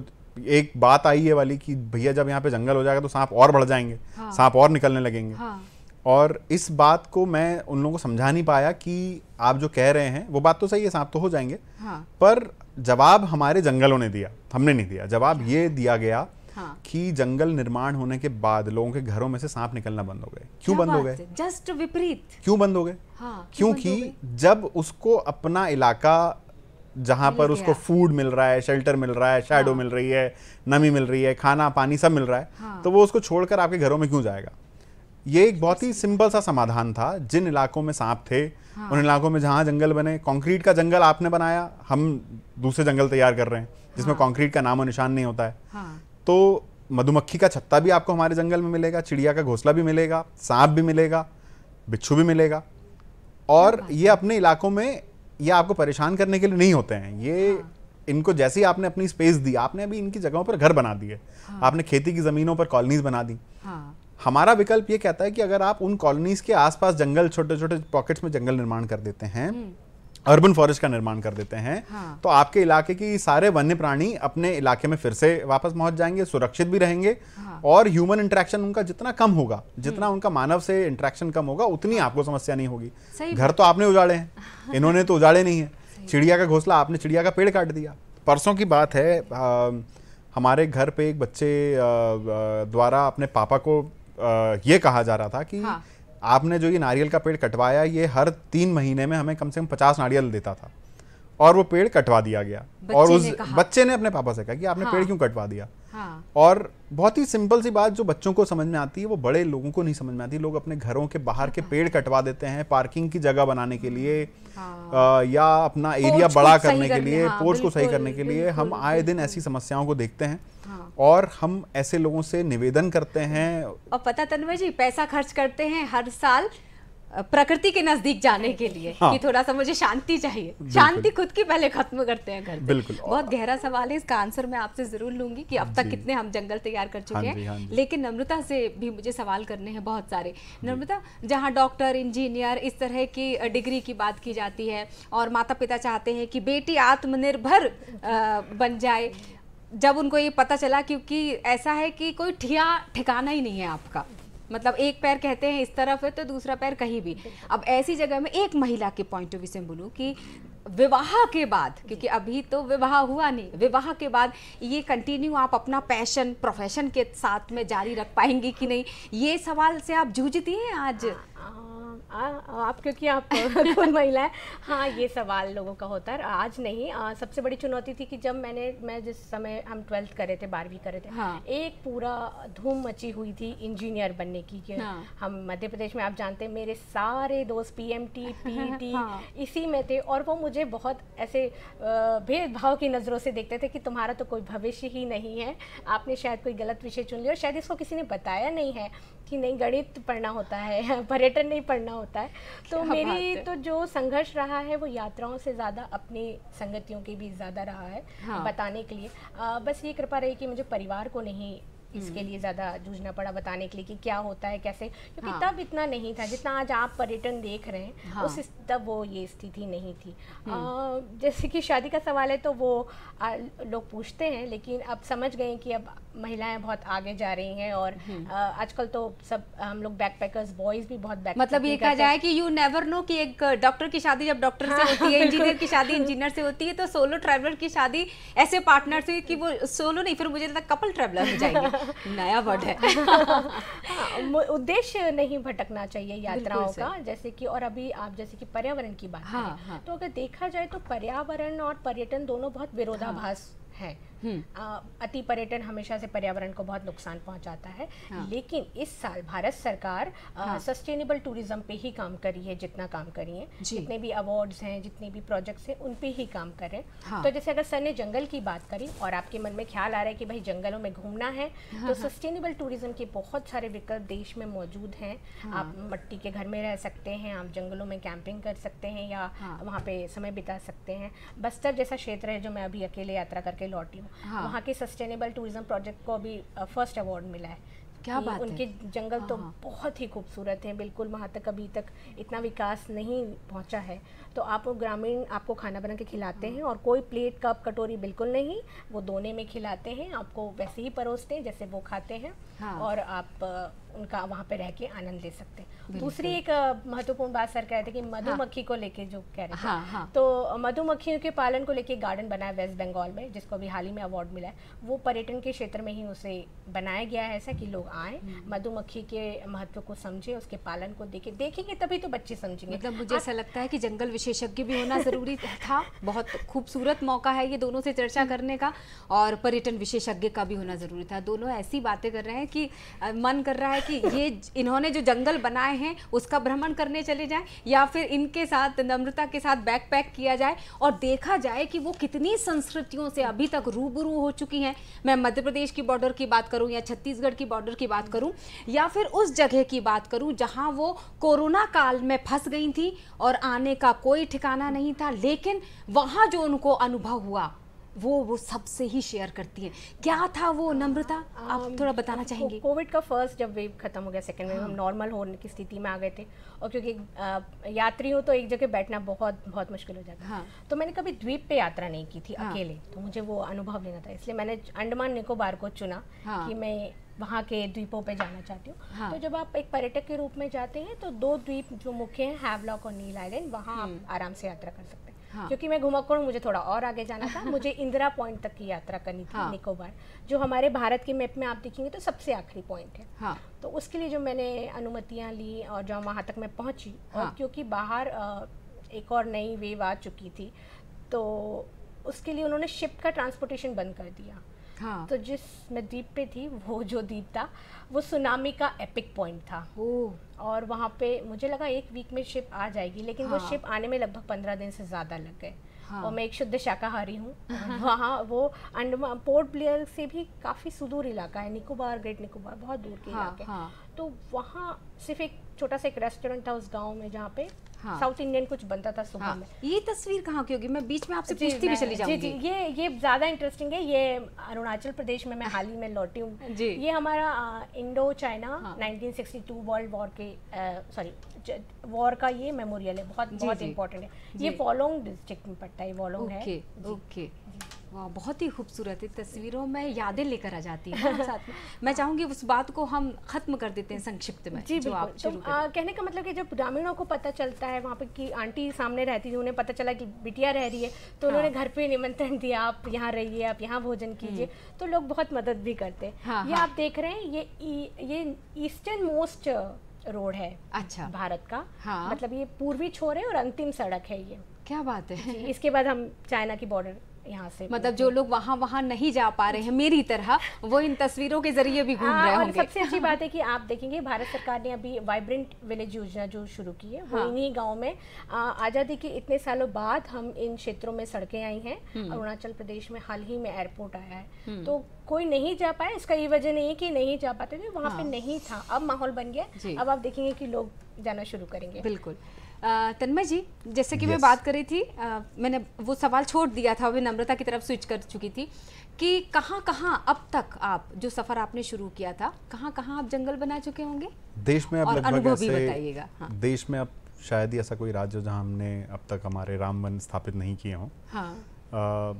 Speaker 2: एक बात आई है वाली कि भैया जब यहाँ पे जंगल हो जाएगा तो सांप और बढ़ जाएंगे हाँ। सांप और निकलने लगेंगे हाँ। और इस बात को मैं उन लोगों को समझा नहीं पाया कि आप जो कह रहे हैं वो बात तो सही है सांप तो हो जाएंगे हाँ। पर जवाब हमारे जंगलों ने दिया हमने नहीं दिया जवाब ये दिया गया हाँ। कि जंगल निर्माण होने के बाद लोगों के घरों में से सांप निकलना बंद हो गए क्यों बंद हो गए
Speaker 1: जस्ट विपरीत क्यों बंद हो गए हाँ, क्योंकि
Speaker 2: जब उसको अपना इलाका जहां पर उसको फूड मिल रहा है शेल्टर मिल रहा है शेडो हाँ। मिल रही है नमी मिल रही है खाना पानी सब मिल रहा है हाँ। तो वो उसको छोड़कर आपके घरों में क्यों जाएगा ये एक बहुत ही सिंपल सा समाधान था जिन इलाकों में सांप थे हाँ। उन इलाकों में जहाँ जंगल बने कंक्रीट का जंगल आपने बनाया हम दूसरे जंगल तैयार कर रहे हैं जिसमें हाँ। कंक्रीट का नाम और निशान नहीं होता है हाँ। तो मधुमक्खी का छत्ता भी आपको हमारे जंगल में मिलेगा चिड़िया का घोंसला भी मिलेगा सांप भी मिलेगा बिच्छू भी मिलेगा और हाँ। ये अपने इलाकों में ये आपको परेशान करने के लिए नहीं होते हैं ये हाँ। इनको जैसे ही आपने अपनी स्पेस दी आपने अभी इनकी जगहों पर घर बना दिए हाँ। आपने खेती की ज़मीनों पर कॉलोनीज बना दी हाँ। हमारा विकल्प ये कहता है कि अगर आप उन कॉलोनीज के आसपास जंगल छोटे छोटे पॉकेट्स में जंगल निर्माण कर देते हैं अर्बन हम्म। फॉरेस्ट का निर्माण कर देते हैं हाँ। तो आपके इलाके की सारे वन्य प्राणी अपने इलाके में फिर से वापस पहुंच जाएंगे सुरक्षित भी रहेंगे हाँ। और ह्यूमन इंट्रैक्शन उनका जितना कम होगा जितना हम्म। उनका मानव से इंट्रैक्शन कम होगा उतनी आपको समस्या नहीं होगी घर तो आपने उजाड़े हैं इन्होंने तो उजाड़े नहीं है चिड़िया का घोसला आपने चिड़िया का पेड़ काट दिया परसों की बात है हमारे घर पे एक बच्चे द्वारा अपने पापा को ये कहा जा रहा था कि हाँ। आपने जो ये नारियल का पेड़ कटवाया ये हर तीन महीने में हमें कम से कम पचास नारियल देता था और वो पेड़ कटवा दिया गया और उस बच्चे ने अपने पापा से कहा कि आपने हाँ। पेड़ क्यों कटवा दिया हाँ। और बहुत ही सिंपल सी बात जो बच्चों को समझ में आती है वो बड़े लोगों को नहीं समझ में आती लोग अपने घरों के बाहर के हाँ। पेड़ कटवा देते हैं पार्किंग की जगह बनाने के लिए हाँ। आ, या अपना एरिया बड़ा हाँ, करने के लिए पोर्च को सही करने के लिए हम आए दिन ऐसी समस्याओं को देखते हैं हाँ। और हम ऐसे लोगों से निवेदन करते हैं और
Speaker 1: पता तन्मय जी पैसा खर्च करते हैं हर साल प्रकृति के नजदीक जाने के लिए हाँ। कि थोड़ा सा मुझे शांति चाहिए शांति खुद की पहले खत्म करते हैं घर बिल्कुल बहुत गहरा सवाल है इसका आंसर मैं आपसे जरूर लूंगी कि अब तक कितने हम जंगल तैयार कर चुके हाँ हैं हाँ लेकिन नम्रता से भी मुझे सवाल करने हैं बहुत सारे नम्रता जहाँ डॉक्टर इंजीनियर इस तरह की डिग्री की बात की जाती है और माता पिता चाहते हैं कि बेटी आत्मनिर्भर बन जाए जब उनको ये पता चला क्योंकि ऐसा है कि कोई ठिया ठिकाना ही नहीं है आपका मतलब एक पैर कहते हैं इस तरफ है तो दूसरा पैर कहीं भी अब ऐसी जगह में एक महिला के पॉइंट ऑफ व्यू से बोलूँ कि विवाह के बाद क्योंकि अभी तो विवाह हुआ नहीं विवाह के बाद ये कंटिन्यू आप अपना पैशन प्रोफेशन के साथ में जारी रख पाएंगी कि नहीं ये सवाल से आप जूझती हैं आज हाँ। आ, आप क्योंकि आप खुद महिला है हाँ ये सवाल लोगों का होता है
Speaker 3: आज नहीं आ, सबसे बड़ी चुनौती थी कि जब मैंने मैं जिस समय हम ट्वेल्थ करे थे बारहवीं करे थे हाँ। एक पूरा धूम मची हुई थी इंजीनियर बनने की कि हाँ। हम मध्य प्रदेश में आप जानते हैं मेरे सारे दोस्त P M T P T हाँ। इसी में थे और वो मुझे बहुत ऐसे भेदभाव की नज़रों से देखते थे कि तुम्हारा तो कोई भविष्य ही नहीं है आपने शायद कोई गलत विषय चुन लिया और शायद इसको किसी ने बताया नहीं है कि नहीं गणित पढ़ना होता है पर्यटन नहीं पढ़ना करना होता है तो मेरी तो जो संघर्ष रहा है वो यात्राओं से ज़्यादा अपनी संगतियों के बीच ज़्यादा रहा है हाँ। बताने के लिए आ, बस ये कृपा रही कि मुझे परिवार को नहीं इसके हम्म। लिए ज़्यादा जूझना पड़ा बताने के लिए कि क्या होता है कैसे क्योंकि हाँ। तब इतना नहीं था जितना आज आप पर्यटन देख रहे हैं हाँ। उस तब वो ये स्थिति नहीं थी हम्म। आ, जैसे कि शादी का सवाल है तो वो लोग पूछते हैं लेकिन अब समझ गए कि अब महिलाएं बहुत आगे जा रही हैं और हम्म। आजकल तो सब हम लोग बैकपैकर्स बॉयज भी बहुत बैक मतलब ये कहा जाए
Speaker 1: कि यू नेवर नो कि एक डॉक्टर की शादी जब डॉक्टर हाँ, से होती है इंजीनियर की शादी इंजीनियर से होती है तो सोलो ट्रैवलर की शादी ऐसे पार्टनर से कि वो सोलो नहीं फिर मुझे लगता कपल ट्रैवलर हो जाएंगे नया वर्ड है हाँ, उद्देश्य नहीं भटकना चाहिए
Speaker 3: यात्राओं का जैसे कि और अभी आप जैसे कि पर्यावरण की बात हाँ, हाँ. तो अगर देखा जाए तो पर्यावरण और पर्यटन दोनों बहुत विरोधाभास हाँ. है हम्म। अति पर्यटन हमेशा से पर्यावरण को बहुत नुकसान पहुंचाता है हाँ। लेकिन इस साल भारत सरकार सस्टेनेबल टूरिज्म हाँ। पे ही काम कर रही है जितना काम कर रही है जितने भी अवार्ड्स हैं जितने भी प्रोजेक्ट्स हैं उन पे ही काम कर रहे हैं हाँ। तो जैसे अगर सर ने जंगल की बात करी और आपके मन में ख्याल आ रहा है कि भाई जंगलों में घूमना है हाँ, तो सस्टेनेबल हाँ। टूरिज्म के बहुत सारे विकल्प देश में मौजूद हैं आप मट्टी के घर में रह सकते हैं आप जंगलों में कैंपिंग कर सकते हैं या वहाँ पे समय बिता सकते हैं बस्तर जैसा क्षेत्र है जो मैं अभी अकेले यात्रा करके लौटी हाँ. वहाँ के सस्टेनेबल टूरिज्म प्रोजेक्ट को भी फर्स्ट अवार्ड मिला है
Speaker 5: क्या बात उनके है?
Speaker 3: जंगल तो हाँ। बहुत ही खूबसूरत हैं बिल्कुल वहाँ तक अभी तक इतना विकास नहीं पहुँचा है तो आप ग्रामीण आपको खाना बना के खिलाते हैं और कोई प्लेट कप कटोरी बिल्कुल नहीं वो दोने में खिलाते हैं आपको वैसे ही परोसते हैं जैसे वो खाते हैं हाँ। और आप उनका वहाँ पे रह के आनंद ले सकते हैं दूसरी एक महत्वपूर्ण बात सर कह रहे थे कि हाँ। मधुमक्खी हाँ। को लेके जो कह रहे थे हाँ, हाँ। तो मधुमक्खियों के पालन को लेके गार्डन बनाया वेस्ट बंगाल में जिसको अभी हाल ही में अवार्ड मिला है वो पर्यटन के क्षेत्र में ही उसे बनाया गया है ऐसा कि लोग आए हम्म। मधुमक्खी के महत्व को समझे उसके पालन को देखे
Speaker 1: देखेंगे तभी तो बच्चे समझेंगे मतलब मुझे ऐसा लगता है कि जंगल विशेषज्ञ भी होना जरूरी था बहुत खूबसूरत मौका है ये दोनों से चर्चा हम्म। करने का और पर्यटन विशेषज्ञ का भी होना जरूरी था दोनों ऐसी बातें कर रहे हैं कि मन कर रहा है कि ये इन्होंने जो जंगल बनाए हैं उसका भ्रमण करने चले जाएं या फिर इनके साथ नम्रता के साथ बैकपैक किया जाए और देखा जाए कि वो कितनी संस्कृतियों से अभी तक रूबरू हो चुकी हैं मैं मध्य प्रदेश की बॉर्डर की बात करूँ या छत्तीसगढ़ की बॉर्डर की बात करूँ या फिर उस जगह की बात करूँ जहाँ वो कोरोना काल में फंस गई थी और आने का कोई ठिकाना नहीं था लेकिन वहाँ जो उनको अनुभव हुआ वो वो सबसे ही शेयर करती हैं क्या था वो नम्रता
Speaker 3: आप um, थोड़ा बताना चाहेंगे कोविड का फर्स्ट जब वेव खत्म हो गया सेकेंड वेव हम नॉर्मल हाँ। होने की स्थिति में आ गए थे और क्योंकि uh, यात्री हो तो एक जगह बैठना बहुत बहुत मुश्किल हो जाता है हाँ। तो मैंने कभी द्वीप पे यात्रा नहीं की थी हाँ। अकेले तो मुझे वो अनुभव लेना था इसलिए मैंने अंडमान निकोबार को चुना कि मैं वहाँ के द्वीपों पे जाना चाहती हूँ हाँ। तो जब आप एक पर्यटक के रूप में जाते हैं तो दो द्वीप जो मुख्य हैं हैवलॉक और नील आइलैंड वहाँ आप हम्म। आराम से यात्रा कर सकते हैं हाँ। क्योंकि मैं घुमक्कोण मुझे थोड़ा और आगे जाना था मुझे इंदिरा पॉइंट तक की यात्रा करनी थी हाँ। निकोबार जो हमारे भारत के मैप में आप देखेंगे तो सबसे आखिरी पॉइंट है हाँ। तो उसके लिए जो मैंने अनुमतियाँ ली और जो वहाँ तक मैं पहुँची हाँ। क्योंकि बाहर एक और नई वेव आ चुकी थी तो उसके लिए उन्होंने शिप का ट्रांसपोर्टेशन बंद कर दिया हाँ. तो जिस मैं द्वीप पे थी वो जो द्वीप था वो सुनामी का एपिक पॉइंट था ओ. और वहाँ पे मुझे लगा एक वीक में शिप आ जाएगी लेकिन हाँ. वो शिप आने में लगभग पंद्रह दिन से ज़्यादा लग गए हाँ. और मैं एक शुद्ध शाकाहारी हूँ वहाँ वो अंडमान पोर्ट ब्लेयर से भी काफ़ी सुदूर इलाका है निकोबार ग्रेट निकोबार बहुत दूर के हाँ, इलाके हाँ. तो वहाँ सिर्फ एक छोटा सा एक रेस्टोरेंट था उस गांव में जहाँ पे साउथ हाँ। इंडियन कुछ बनता था सुबह हाँ। में ये तस्वीर कहाँ की होगी मैं बीच में आपसे पूछती भी चली जाऊंगी जी, जी ये ये ज़्यादा इंटरेस्टिंग है ये अरुणाचल प्रदेश में मैं हाल ही में लौटी हूँ ये हमारा इंडो चाइना हाँ। 1962 वर्ल्ड वॉर के सॉरी
Speaker 1: वॉर का ये मेमोरियल है बहुत बहुत इम्पोर्टेंट है ये फोलोंग डिस्ट्रिक्ट में पड़ता है वॉलोंग है ओके वाह बहुत ही खूबसूरत है तस्वीरों में यादें लेकर आ जाती है साथ में मैं चाहूंगी उस बात को हम खत्म कर देते हैं संक्षिप्त में जी जो आप तो, आ, कहने का मतलब कि
Speaker 3: जब ग्रामीणों को पता चलता है वहाँ पे कि आंटी सामने रहती थी उन्हें पता चला कि बिटिया रह रही है तो उन्होंने हाँ। घर पे निमंत्रण दिया आप यहाँ रहिए आप यहाँ भोजन हम्म। कीजिए तो लोग बहुत मदद भी करते हैं हाँ, ये हाँ। आप देख रहे हैं ये ये ईस्टर्न मोस्ट रोड है अच्छा भारत का मतलब ये पूर्वी छोर है और अंतिम सड़क है ये क्या बात है इसके बाद हम चाइना की बॉर्डर यहाँ से मतलब जो लोग वहाँ वहाँ नहीं जा पा रहे हैं मेरी तरह वो इन तस्वीरों के जरिए भी घूम हाँ, रहे होंगे सबसे अच्छी बात है कि आप देखेंगे भारत सरकार ने अभी वाइब्रेंट विलेज योजना जो शुरू की है हाँ। इन्हीं गाँव में आज़ादी के इतने सालों बाद हम इन क्षेत्रों में सड़कें आई हैं हम्म। अरुणाचल प्रदेश में हाल ही में एयरपोर्ट आया है हम्म। तो कोई नहीं जा पाया इसका ये वजह नहीं है कि नहीं जा पाते थे वहाँ हाँ। पे नहीं था अब माहौल बन गया अब आप देखेंगे कि लोग जाना
Speaker 1: शुरू करेंगे बिल्कुल तन्मय जी जैसे कि yes. मैं बात कर रही थी आ, मैंने वो सवाल छोड़ दिया था मैं नम्रता की तरफ स्विच कर चुकी थी कि कहाँ कहाँ अब तक आप जो सफर आपने शुरू किया था कहाँ कहाँ आप जंगल बना चुके होंगे
Speaker 2: देश में अब लगभग ऐसे बताइएगा हाँ। देश में अब शायद ही ऐसा कोई राज्य जहाँ हमने अब तक हमारे राम वन स्थापित नहीं किए हों हाँ।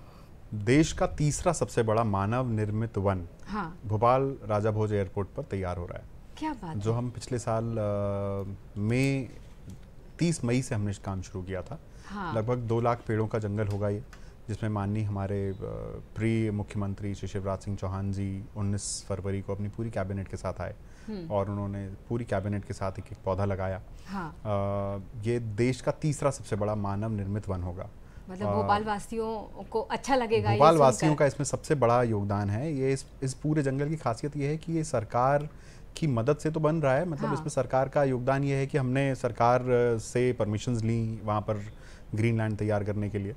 Speaker 2: देश का तीसरा सबसे बड़ा मानव निर्मित वन हाँ। भोपाल राजा भोज एयरपोर्ट पर तैयार हो रहा है
Speaker 1: क्या
Speaker 4: बात जो हम
Speaker 2: पिछले साल मई तीस मई से हमने काम शुरू किया था हाँ। लगभग दो लाख पेड़ों का जंगल होगा ये जिसमें माननीय हमारे प्रिय मुख्यमंत्री श्री शिवराज सिंह चौहान जी 19 फरवरी को अपनी पूरी कैबिनेट के साथ आए हम्म। और उन्होंने पूरी कैबिनेट के साथ एक एक पौधा लगाया हाँ। आ, ये देश का तीसरा सबसे बड़ा मानव निर्मित वन होगा मतलब हाँ। भोपाल
Speaker 1: वासियों को अच्छा लगेगा भोपाल वासियों का
Speaker 2: इसमें सबसे बड़ा योगदान है ये इस इस पूरे जंगल की खासियत ये है कि ये सरकार की मदद से तो बन रहा है मतलब हाँ। इसमें सरकार का योगदान ये है कि हमने सरकार से परमिशंस ली वहाँ पर ग्रीन लैंड तैयार करने के लिए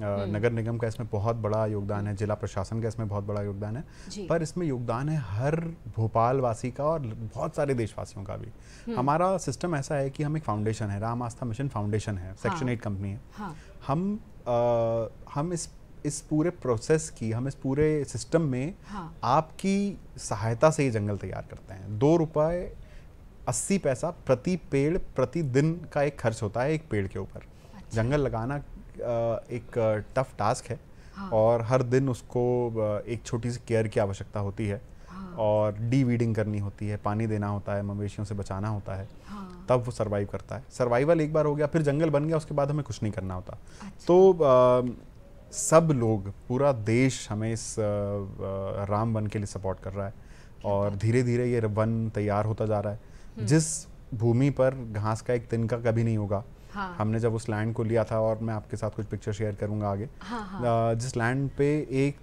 Speaker 2: हम्म। नगर निगम का इसमें बहुत बड़ा योगदान है जिला प्रशासन का इसमें बहुत बड़ा योगदान है पर इसमें योगदान है हर भोपाल वासी का और बहुत सारे देशवासियों का भी हम्म। हमारा सिस्टम ऐसा है कि हम एक फाउंडेशन है राम आस्था मिशन फाउंडेशन है सेक्शन एट कंपनी है हाँ। हम हम इस इस पूरे प्रोसेस की हम इस पूरे सिस्टम में हाँ। आपकी सहायता से ये जंगल तैयार करते हैं दो रुपये अस्सी पैसा प्रति पेड़ प्रति दिन का एक खर्च होता है एक पेड़ के ऊपर अच्छा। जंगल लगाना एक टफ टास्क है हाँ। और हर दिन उसको एक छोटी सी केयर की आवश्यकता होती है और डी वीडिंग करनी होती है पानी देना होता है मवेशियों से बचाना होता है हाँ। तब वो सर्वाइव करता है सर्वाइवल एक बार हो गया फिर जंगल बन गया उसके बाद हमें कुछ नहीं करना होता अच्छा। तो आ, सब लोग पूरा देश हमें इस आ, राम वन के लिए सपोर्ट कर रहा है और धीरे धीरे ये वन तैयार होता जा रहा है हम्म। जिस भूमि पर घास का एक तिनका कभी नहीं होगा हाँ। हमने जब उस लैंड को लिया था और मैं आपके साथ कुछ पिक्चर शेयर करूंगा आगे हाँ, हाँ। जिस लैंड पे एक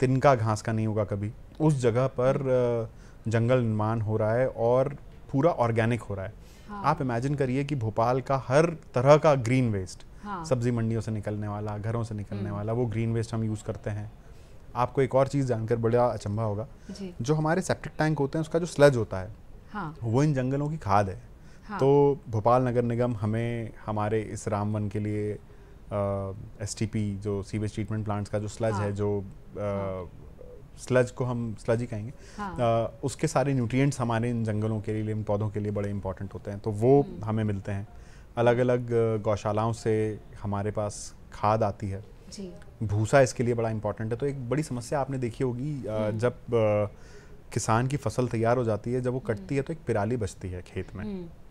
Speaker 2: तिनका घास का नहीं होगा कभी उस जगह पर हम्म। जंगल निर्माण हो रहा है और पूरा ऑर्गेनिक हो रहा है हाँ। आप इमेजिन करिए कि भोपाल का हर तरह का ग्रीन वेस्ट हाँ। सब्जी मंडियों से निकलने वाला घरों से निकलने हम्म। वाला वो ग्रीन वेस्ट हम यूज़ करते हैं आपको एक और चीज़ जानकर बड़ा अचंभा होगा जो हमारे सेप्टिक टैंक होते हैं उसका जो स्लज होता है हाँ। वो इन जंगलों की खाद है हाँ। तो भोपाल नगर निगम हमें हमारे इस रामवन के लिए एस जो सीवेज ट्रीटमेंट प्लांट्स का जो स्लज हाँ। है जो हाँ। स्लज को हम स्लज ही कहेंगे हाँ। आ, उसके सारे न्यूट्रिएंट्स हमारे इन जंगलों के लिए इन पौधों के लिए बड़े इंपॉर्टेंट होते हैं तो वो हम्म। हमें मिलते हैं अलग अलग गौशालाओं से हमारे पास खाद आती है भूसा इसके लिए बड़ा इंपॉर्टेंट है तो एक बड़ी समस्या आपने देखी होगी हम्म। जब किसान की फसल तैयार हो जाती है जब वो हम्म। कटती है तो एक पिराली बचती है खेत में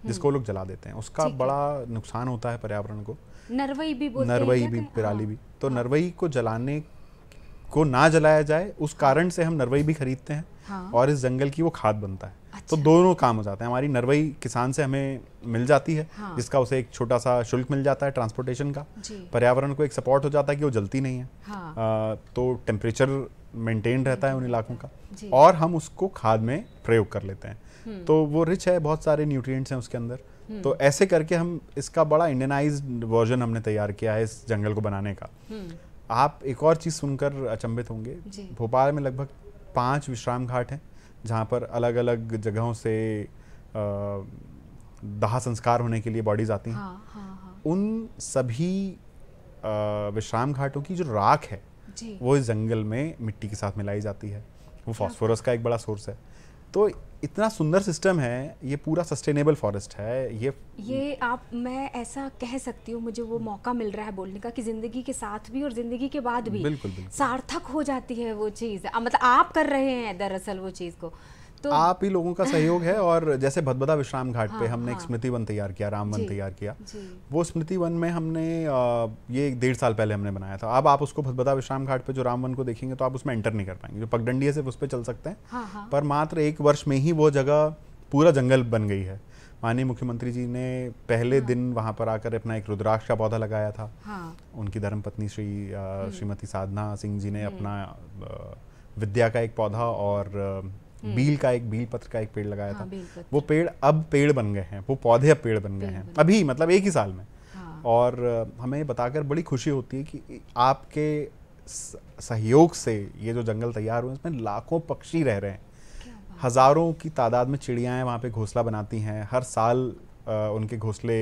Speaker 2: जिसको लोग जला देते हैं उसका बड़ा नुकसान होता है पर्यावरण को
Speaker 1: नरवई भी नरवई भी
Speaker 2: पिराली हाँ। भी तो हाँ। नरवई को जलाने को ना जलाया जाए उस कारण से हम नरवई भी खरीदते हैं हाँ। और इस जंगल की वो खाद बनता है तो अच्छा। तो दोनों काम हो जाते हैं हमारी नरवई किसान से हमें मिल जाती है हाँ। जिसका उसे एक छोटा सा शुल्क मिल जाता है ट्रांसपोर्टेशन का पर्यावरण को एक सपोर्ट हो जाता है कि वो जलती नहीं है हाँ। आ, तो टेम्परेचर मेंटेन रहता है उन इलाकों का और हम उसको खाद में प्रयोग कर लेते हैं हम्म। तो वो रिच है बहुत सारे न्यूट्रिएंट्स हैं उसके अंदर हम्म। तो ऐसे करके हम इसका बड़ा इंडियनाइज वर्जन हमने तैयार किया है इस जंगल को बनाने का हम्म। आप एक और चीज़ सुनकर अचंभित होंगे भोपाल में लगभग पांच विश्राम घाट हैं जहाँ पर अलग अलग जगहों से दाह संस्कार होने के लिए बॉडीज आती हैं हाँ, हाँ, हाँ. उन सभी विश्राम घाटों की जो राख है वो इस जंगल में मिट्टी के साथ मिलाई जाती है वो फॉस्फोरस का एक बड़ा सोर्स है तो इतना सुंदर सिस्टम है ये पूरा सस्टेनेबल फॉरेस्ट है ये ये
Speaker 1: आप मैं ऐसा कह सकती हूँ मुझे वो मौका मिल रहा है बोलने का कि ज़िंदगी के साथ भी और ज़िंदगी के बाद भी बिल्कुल, बिल्कुल। सार्थक हो जाती है वो चीज़ मतलब आप कर रहे हैं दरअसल वो चीज़ को
Speaker 2: तो आप ही लोगों का सहयोग है और जैसे भदभदा विश्राम घाट हाँ, पे हमने हाँ, एक स्मृति वन तैयार किया राम वन तैयार किया वो स्मृति वन में हमने ये एक डेढ़ साल पहले हमने बनाया था अब आप उसको भदभदा विश्राम घाट पे जो राम वन को देखेंगे तो आप उसमें एंटर नहीं कर पाएंगे जो पगडंडी है सिर्फ उस पर चल सकते हैं हाँ, हाँ। पर मात्र एक वर्ष में ही वो जगह पूरा जंगल बन गई है माननीय मुख्यमंत्री जी ने पहले हाँ। दिन वहाँ पर आकर अपना एक रुद्राक्ष का पौधा लगाया था हाँ। उनकी धर्मपत्नी श्री हम्म। श्रीमती साधना सिंह जी ने हम्म। अपना विद्या का एक पौधा और हम्म। बील का एक बील पत्र का एक पेड़ लगाया हाँ, था वो पेड़ अब पेड़ बन गए हैं वो पौधे अब पेड़ बन गए हैं अभी मतलब एक ही साल में हाँ। और हमें बताकर बड़ी खुशी होती है कि आपके सहयोग से ये जो जंगल तैयार हुए इसमें लाखों पक्षी रह रहे हैं हज़ारों की तादाद में चिड़ियाएं वहाँ पे घोंसला बनाती हैं हर साल उनके घोंसले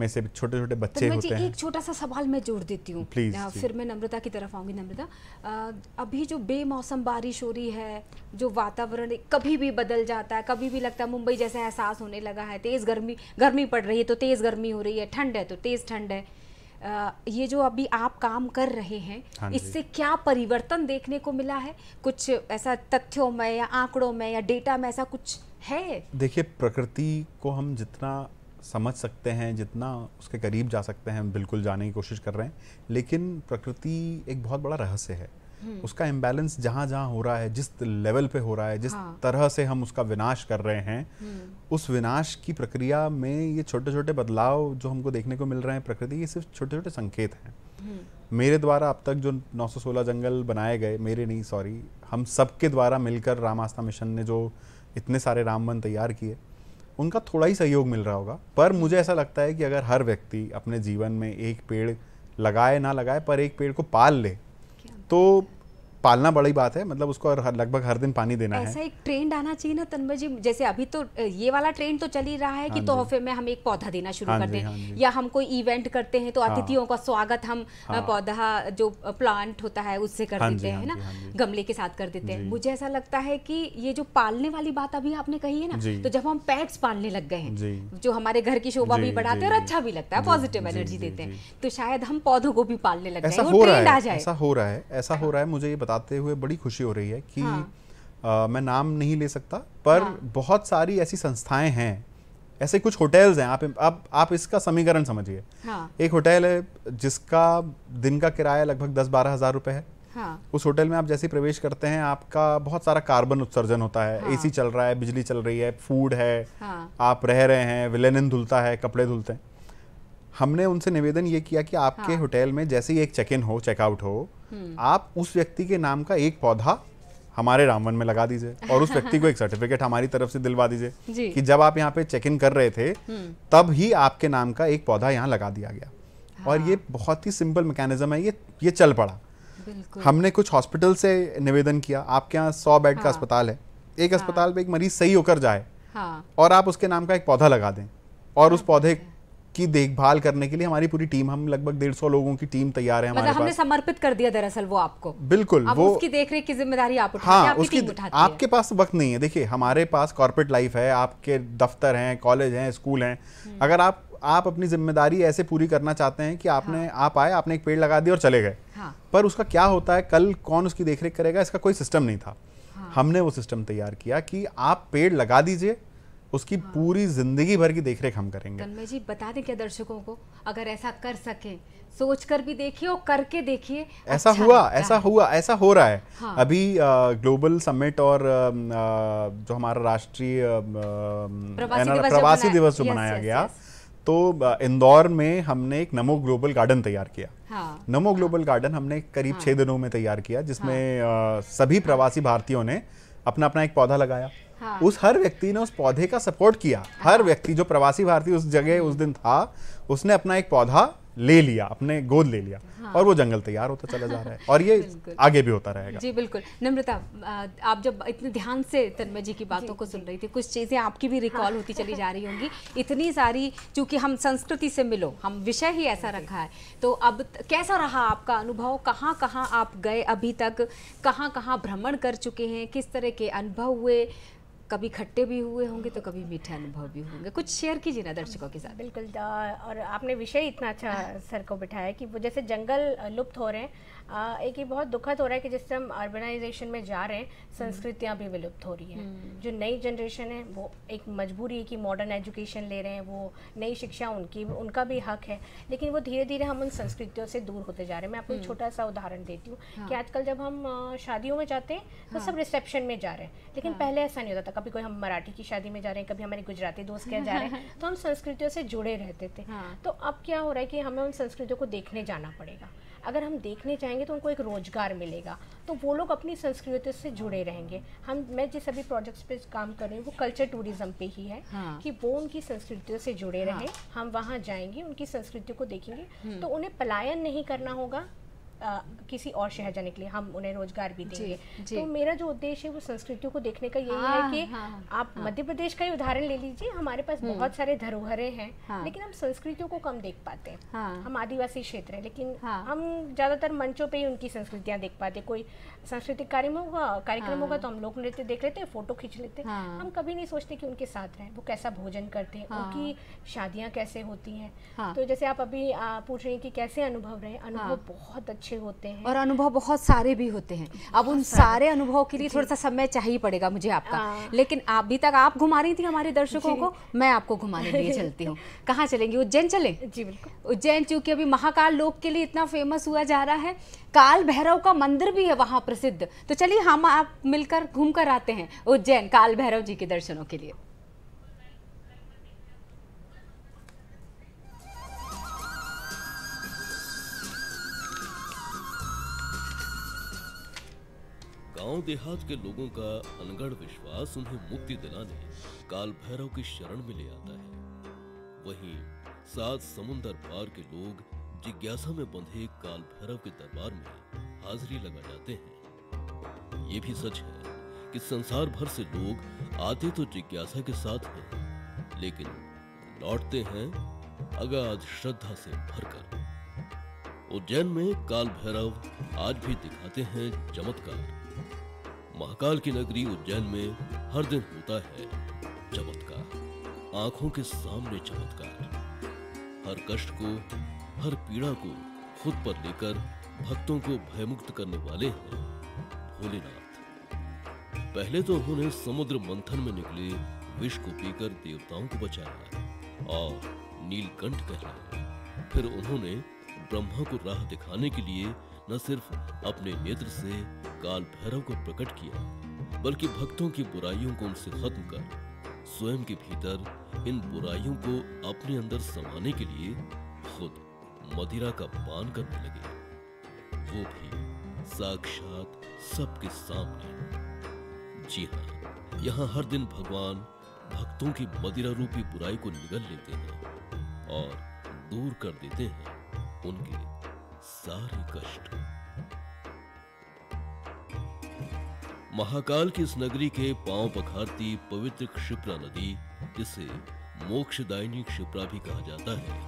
Speaker 2: में से छोटे छोटे तो बच्चे होते हैं एक
Speaker 1: छोटा सा सवाल मैं जोड़ देती हूँ फिर मैं नम्रता की तरफ आऊंगी नम्रता अभी जो बेमौसम बारिश हो रही है जो वातावरण कभी भी बदल जाता है कभी भी लगता है मुंबई जैसा एहसास होने लगा है तेज़ गर्मी गर्मी पड़ रही है तो तेज़ गर्मी हो रही है ठंड है तो तेज़ ठंड है ये जो अभी आप काम कर रहे हैं हाँ इससे क्या परिवर्तन देखने को मिला है कुछ ऐसा तथ्यों में या आंकड़ों में या डेटा में ऐसा कुछ है
Speaker 2: देखिए प्रकृति को हम जितना समझ सकते हैं जितना उसके करीब जा सकते हैं बिल्कुल जाने की कोशिश कर रहे हैं लेकिन प्रकृति एक बहुत बड़ा रहस्य है हम्म। उसका इम्बैलेंस जहाँ जहाँ हो रहा है जिस लेवल पे हो रहा है जिस हाँ। तरह से हम उसका विनाश कर रहे हैं हम्म। उस विनाश की प्रक्रिया में ये छोटे छोटे बदलाव जो हमको देखने को मिल रहे हैं प्रकृति ये सिर्फ छोटे छोटे संकेत हैं हम्म। मेरे द्वारा अब तक जो 916 जंगल बनाए गए मेरे नहीं सॉरी हम सबके द्वारा मिलकर राम आस्था मिशन ने जो इतने सारे राम वन तैयार किए उनका थोड़ा ही सहयोग मिल रहा होगा पर मुझे ऐसा लगता है कि अगर हर व्यक्ति अपने जीवन में एक पेड़ लगाए ना लगाए पर एक पेड़ को पाल ले तो पालना बड़ी बात है मतलब उसको लगभग हर दिन पानी देना ऐसा है ऐसा
Speaker 1: एक ट्रेंड आना चाहिए ना तन्मय जी जैसे अभी तो ये वाला ट्रेंड तो चल ही रहा है कि हाँ तोहफे में हम एक पौधा देना शुरू हाँ कर दे हाँ या हम कोई इवेंट करते हैं तो अतिथियों का स्वागत हम पौधा जो प्लांट होता है उससे कर देते हैं ना गमले के साथ कर देते हैं मुझे ऐसा लगता है की ये जो पालने वाली बात अभी आपने कही है ना तो जब हम पैट्स पालने लग गए हैं जो हमारे घर की शोभा भी बढ़ाते हैं और अच्छा भी लगता है पॉजिटिव एनर्जी देते हैं तो शायद हम पौधों को भी पालने लग गए ऐसा हो रहा है ऐसा
Speaker 2: हो रहा है ऐसा हो रहा है मुझे ये बता बताते हुए बड़ी खुशी हो रही है कि हाँ। आ, मैं नाम नहीं ले सकता पर हाँ। बहुत सारी ऐसी संस्थाएं हैं ऐसे कुछ होटल्स हैं आप आप आप इसका समीकरण समझिए हाँ। एक होटल है जिसका दिन का किराया लगभग दस बारह हज़ार रुपये है हाँ। उस होटल में आप जैसे प्रवेश करते हैं आपका बहुत सारा कार्बन उत्सर्जन होता है हाँ। एसी चल रहा है बिजली चल रही है फूड है हाँ। आप रह रहे हैं विलेनिन धुलता है कपड़े धुलते हैं हमने उनसे निवेदन ये किया कि आपके हाँ। होटल में जैसे ही एक चेक इन हो चेकआउट हो हाँ. हम्म। आप उस व्यक्ति के नाम का एक पौधा हमारे रामवन में लगा दीजिए और उस व्यक्ति को एक सर्टिफिकेट हमारी तरफ से दिलवा दीजिए कि जब आप यहाँ पे चेक इन कर रहे थे हम्म। तब ही आपके नाम का एक पौधा यहाँ लगा दिया गया हाँ। और ये बहुत ही सिंपल मैकेनिज्म है ये ये चल पड़ा हमने कुछ हॉस्पिटल से निवेदन किया आपके यहाँ सौ बेड का हाँ। अस्पताल है एक हाँ। अस्पताल में एक मरीज सही होकर जाए हाँ। और आप उसके नाम का एक पौधा लगा दें और उस पौधे की देखभाल करने के लिए हमारी पूरी टीम हम लगभग डेढ़ सौ लोगों की टीम तैयार है हमारे मतलब हमने
Speaker 1: समर्पित कर दिया दरअसल वो आपको
Speaker 2: बिल्कुल वो उसकी
Speaker 1: देखरेख की जिम्मेदारी आप उठा हाँ, उसकी आपके
Speaker 2: पास वक्त नहीं है देखिए हमारे पास कॉर्पोरेट लाइफ है आपके दफ्तर हैं कॉलेज हैं स्कूल हैं हम्म। अगर आप आप अपनी जिम्मेदारी ऐसे पूरी करना चाहते हैं कि आपने हाँ। आप आए आपने एक पेड़ लगा दिया और चले गए हाँ। पर उसका क्या होता है कल कौन उसकी देखरेख करेगा इसका कोई सिस्टम नहीं था हाँ। हमने वो सिस्टम तैयार किया कि आप पेड़ लगा दीजिए उसकी पूरी जिंदगी भर की देखरेख हम करेंगे
Speaker 1: तन्मय जी बता दें क्या दर्शकों को अगर ऐसा कर सके सोच कर भी देखिए और करके देखिए
Speaker 2: ऐसा अच्छा हुआ ऐसा हुआ ऐसा हो रहा है हाँ। अभी आ, ग्लोबल समिट और आ, जो हमारा राष्ट्रीय प्रवासी दिवस जो मनाया गया तो इंदौर में हमने एक नमो ग्लोबल गार्डन तैयार किया हाँ, नमो ग्लोबल हाँ, गार्डन हमने करीब हाँ, छह दिनों में तैयार किया जिसमें हाँ, सभी प्रवासी भारतीयों ने अपना अपना एक पौधा लगाया हाँ। उस हर व्यक्ति ने उस पौधे का सपोर्ट किया हर हाँ। व्यक्ति जो प्रवासी भारतीय उस जगह उस दिन था उसने अपना एक पौधा ले लिया अपने गोद ले लिया हाँ। और वो जंगल तैयार होता चला जा रहा है और ये आगे भी होता रहेगा जी
Speaker 1: बिल्कुल नम्रता आप जब इतने ध्यान से तन्मय जी की बातों जी, को सुन रही थी कुछ चीज़ें आपकी भी रिकॉल हाँ। होती चली जा रही होंगी इतनी सारी क्योंकि हम संस्कृति से मिलो हम विषय ही ऐसा रखा है तो अब कैसा रहा आपका अनुभव कहाँ कहाँ आप गए अभी तक कहाँ कहाँ भ्रमण कर चुके हैं किस तरह के अनुभव हुए कभी खट्टे भी हुए होंगे तो कभी मीठे अनुभव भी होंगे कुछ शेयर कीजिए ना दर्शकों के साथ
Speaker 3: बिल्कुल और आपने विषय इतना अच्छा सर को बिठाया कि वो जैसे जंगल लुप्त हो रहे हैं एक ये बहुत दुखद हो रहा है कि जिससे हम अर्बनाइजेशन में जा रहे हैं हम्म। संस्कृतियाँ भी विलुप्त हो रही हैं हम्म। जो नई जनरेशन है वो एक मजबूरी है कि मॉडर्न एजुकेशन ले रहे हैं वो नई शिक्षा उनकी उनका भी हक है लेकिन वो धीरे धीरे हम उन संस्कृतियों से दूर होते जा रहे हैं मैं आपको एक हम्म। छोटा सा उदाहरण देती हूँ हाँ। कि आजकल जब हम शादियों में जाते हैं तो हाँ। सब रिसेप्शन में जा रहे हैं लेकिन हाँ। पहले ऐसा नहीं होता था कभी कोई हम मराठी की शादी में जा रहे हैं कभी हमारे गुजराती दोस्त के जा रहे हैं तो हम संस्कृतियों से जुड़े रहते थे हाँ। तो अब क्या हो रहा है कि हमें उन संस्कृतियों को देखने जाना पड़ेगा अगर हम देखने जाएंगे तो उनको एक रोज़गार मिलेगा तो वो लोग अपनी संस्कृति से जुड़े रहेंगे हम मैं जिस सभी प्रोजेक्ट्स पे काम कर रही हूँ वो कल्चर टूरिज्म पे ही है हाँ। कि वो उनकी संस्कृतियों से जुड़े हाँ। रहें हम वहाँ जाएंगे उनकी संस्कृति को देखेंगे हम्म। तो उन्हें पलायन नहीं करना होगा आ, किसी और शहर जाने के लिए हम उन्हें रोजगार भी देंगे तो मेरा जो उद्देश्य है वो संस्कृतियों को देखने का यही हाँ, है कि हाँ, आप हाँ, मध्य प्रदेश का ही उदाहरण ले लीजिए हमारे पास हम्म। बहुत सारे धरोहरे हैं हाँ, लेकिन हम संस्कृतियों को कम देख पाते हैं हाँ, हम आदिवासी क्षेत्र हैं लेकिन हाँ, हम ज़्यादातर मंचों पे ही उनकी संस्कृतियाँ देख पाते कोई सांस्कृतिक कार्यक्रम होगा कार्यक्रम होगा हाँ। तो हम लोक नृत्य देख लेते हैं फोटो खींच लेते हैं हाँ। हम कभी नहीं सोचते कि उनके साथ रहें वो कैसा भोजन करते हैं उनकी हाँ। शादियाँ कैसे होती हैं तो जैसे आप अभी पूछ रहे हैं कि कैसे अनुभव रहे अनुभव बहुत अच्छे अच्छे होते हैं और अनुभव
Speaker 1: बहुत सारे भी होते हैं अब उन सारे अनुभव के लिए थोड़ा सा समय चाहिए पड़ेगा मुझे आपका हाँ। लेकिन अभी तक आप घुमा रही थी हमारे दर्शकों को मैं आपको घुमाने के लिए चलती हूँ कहाँ चलेंगी उज्जैन चले जी बिल्कुल उज्जैन चूंकि अभी महाकाल लोक के लिए इतना फेमस हुआ जा रहा है काल भैरव का मंदिर भी है वहाँ प्रसिद्ध तो चलिए हम आप मिलकर घूम कर आते हैं उज्जैन काल भैरव जी के दर्शनों के लिए
Speaker 5: गांव देहात के लोगों का अनगढ़ विश्वास उन्हें मुक्ति दिलाने काल भैरव की शरण में ले आता है वहीं सात समुंदर पार के लोग जिज्ञासा में बंधे काल भैरव के दरबार में हाजिरी लगा जाते हैं ये भी सच है कि संसार भर से लोग आते तो जिज्ञासा के साथ हैं लेकिन लौटते हैं अगाध श्रद्धा से भरकर उज्जैन में काल भैरव आज भी दिखाते हैं चमत्कार महाकाल की नगरी उज्जैन में हर दिन होता है चमत्कार आंखों के सामने चमत्कार हर कष्ट को हर पीड़ा को खुद पर लेकर भक्तों को भयमुक्त करने वाले हैं भोलेनाथ पहले तो उन्होंने समुद्र मंथन में निकले विष को पीकर देवताओं को बचाया और नीलकंठ कहलाया फिर उन्होंने ब्रह्मा को राह दिखाने के लिए न सिर्फ अपने नेत्र से काल भैरव को प्रकट किया बल्कि भक्तों की बुराइयों को उनसे खत्म कर स्वयं के भीतर इन बुराइयों को अपने अंदर समाने के लिए खुद मदिरा का पान करने लगे वो भी साक्षात सबके सामने जी हाँ यहाँ हर दिन भगवान भक्तों की मदिरा रूपी बुराई को निगल लेते हैं और दूर कर देते हैं उनके सारे कष्ट महाकाल की इस नगरी के पांव पखारती पवित्र क्षिप्रा नदी जिसे मोक्षदायिनी क्षिप्रा भी कहा जाता है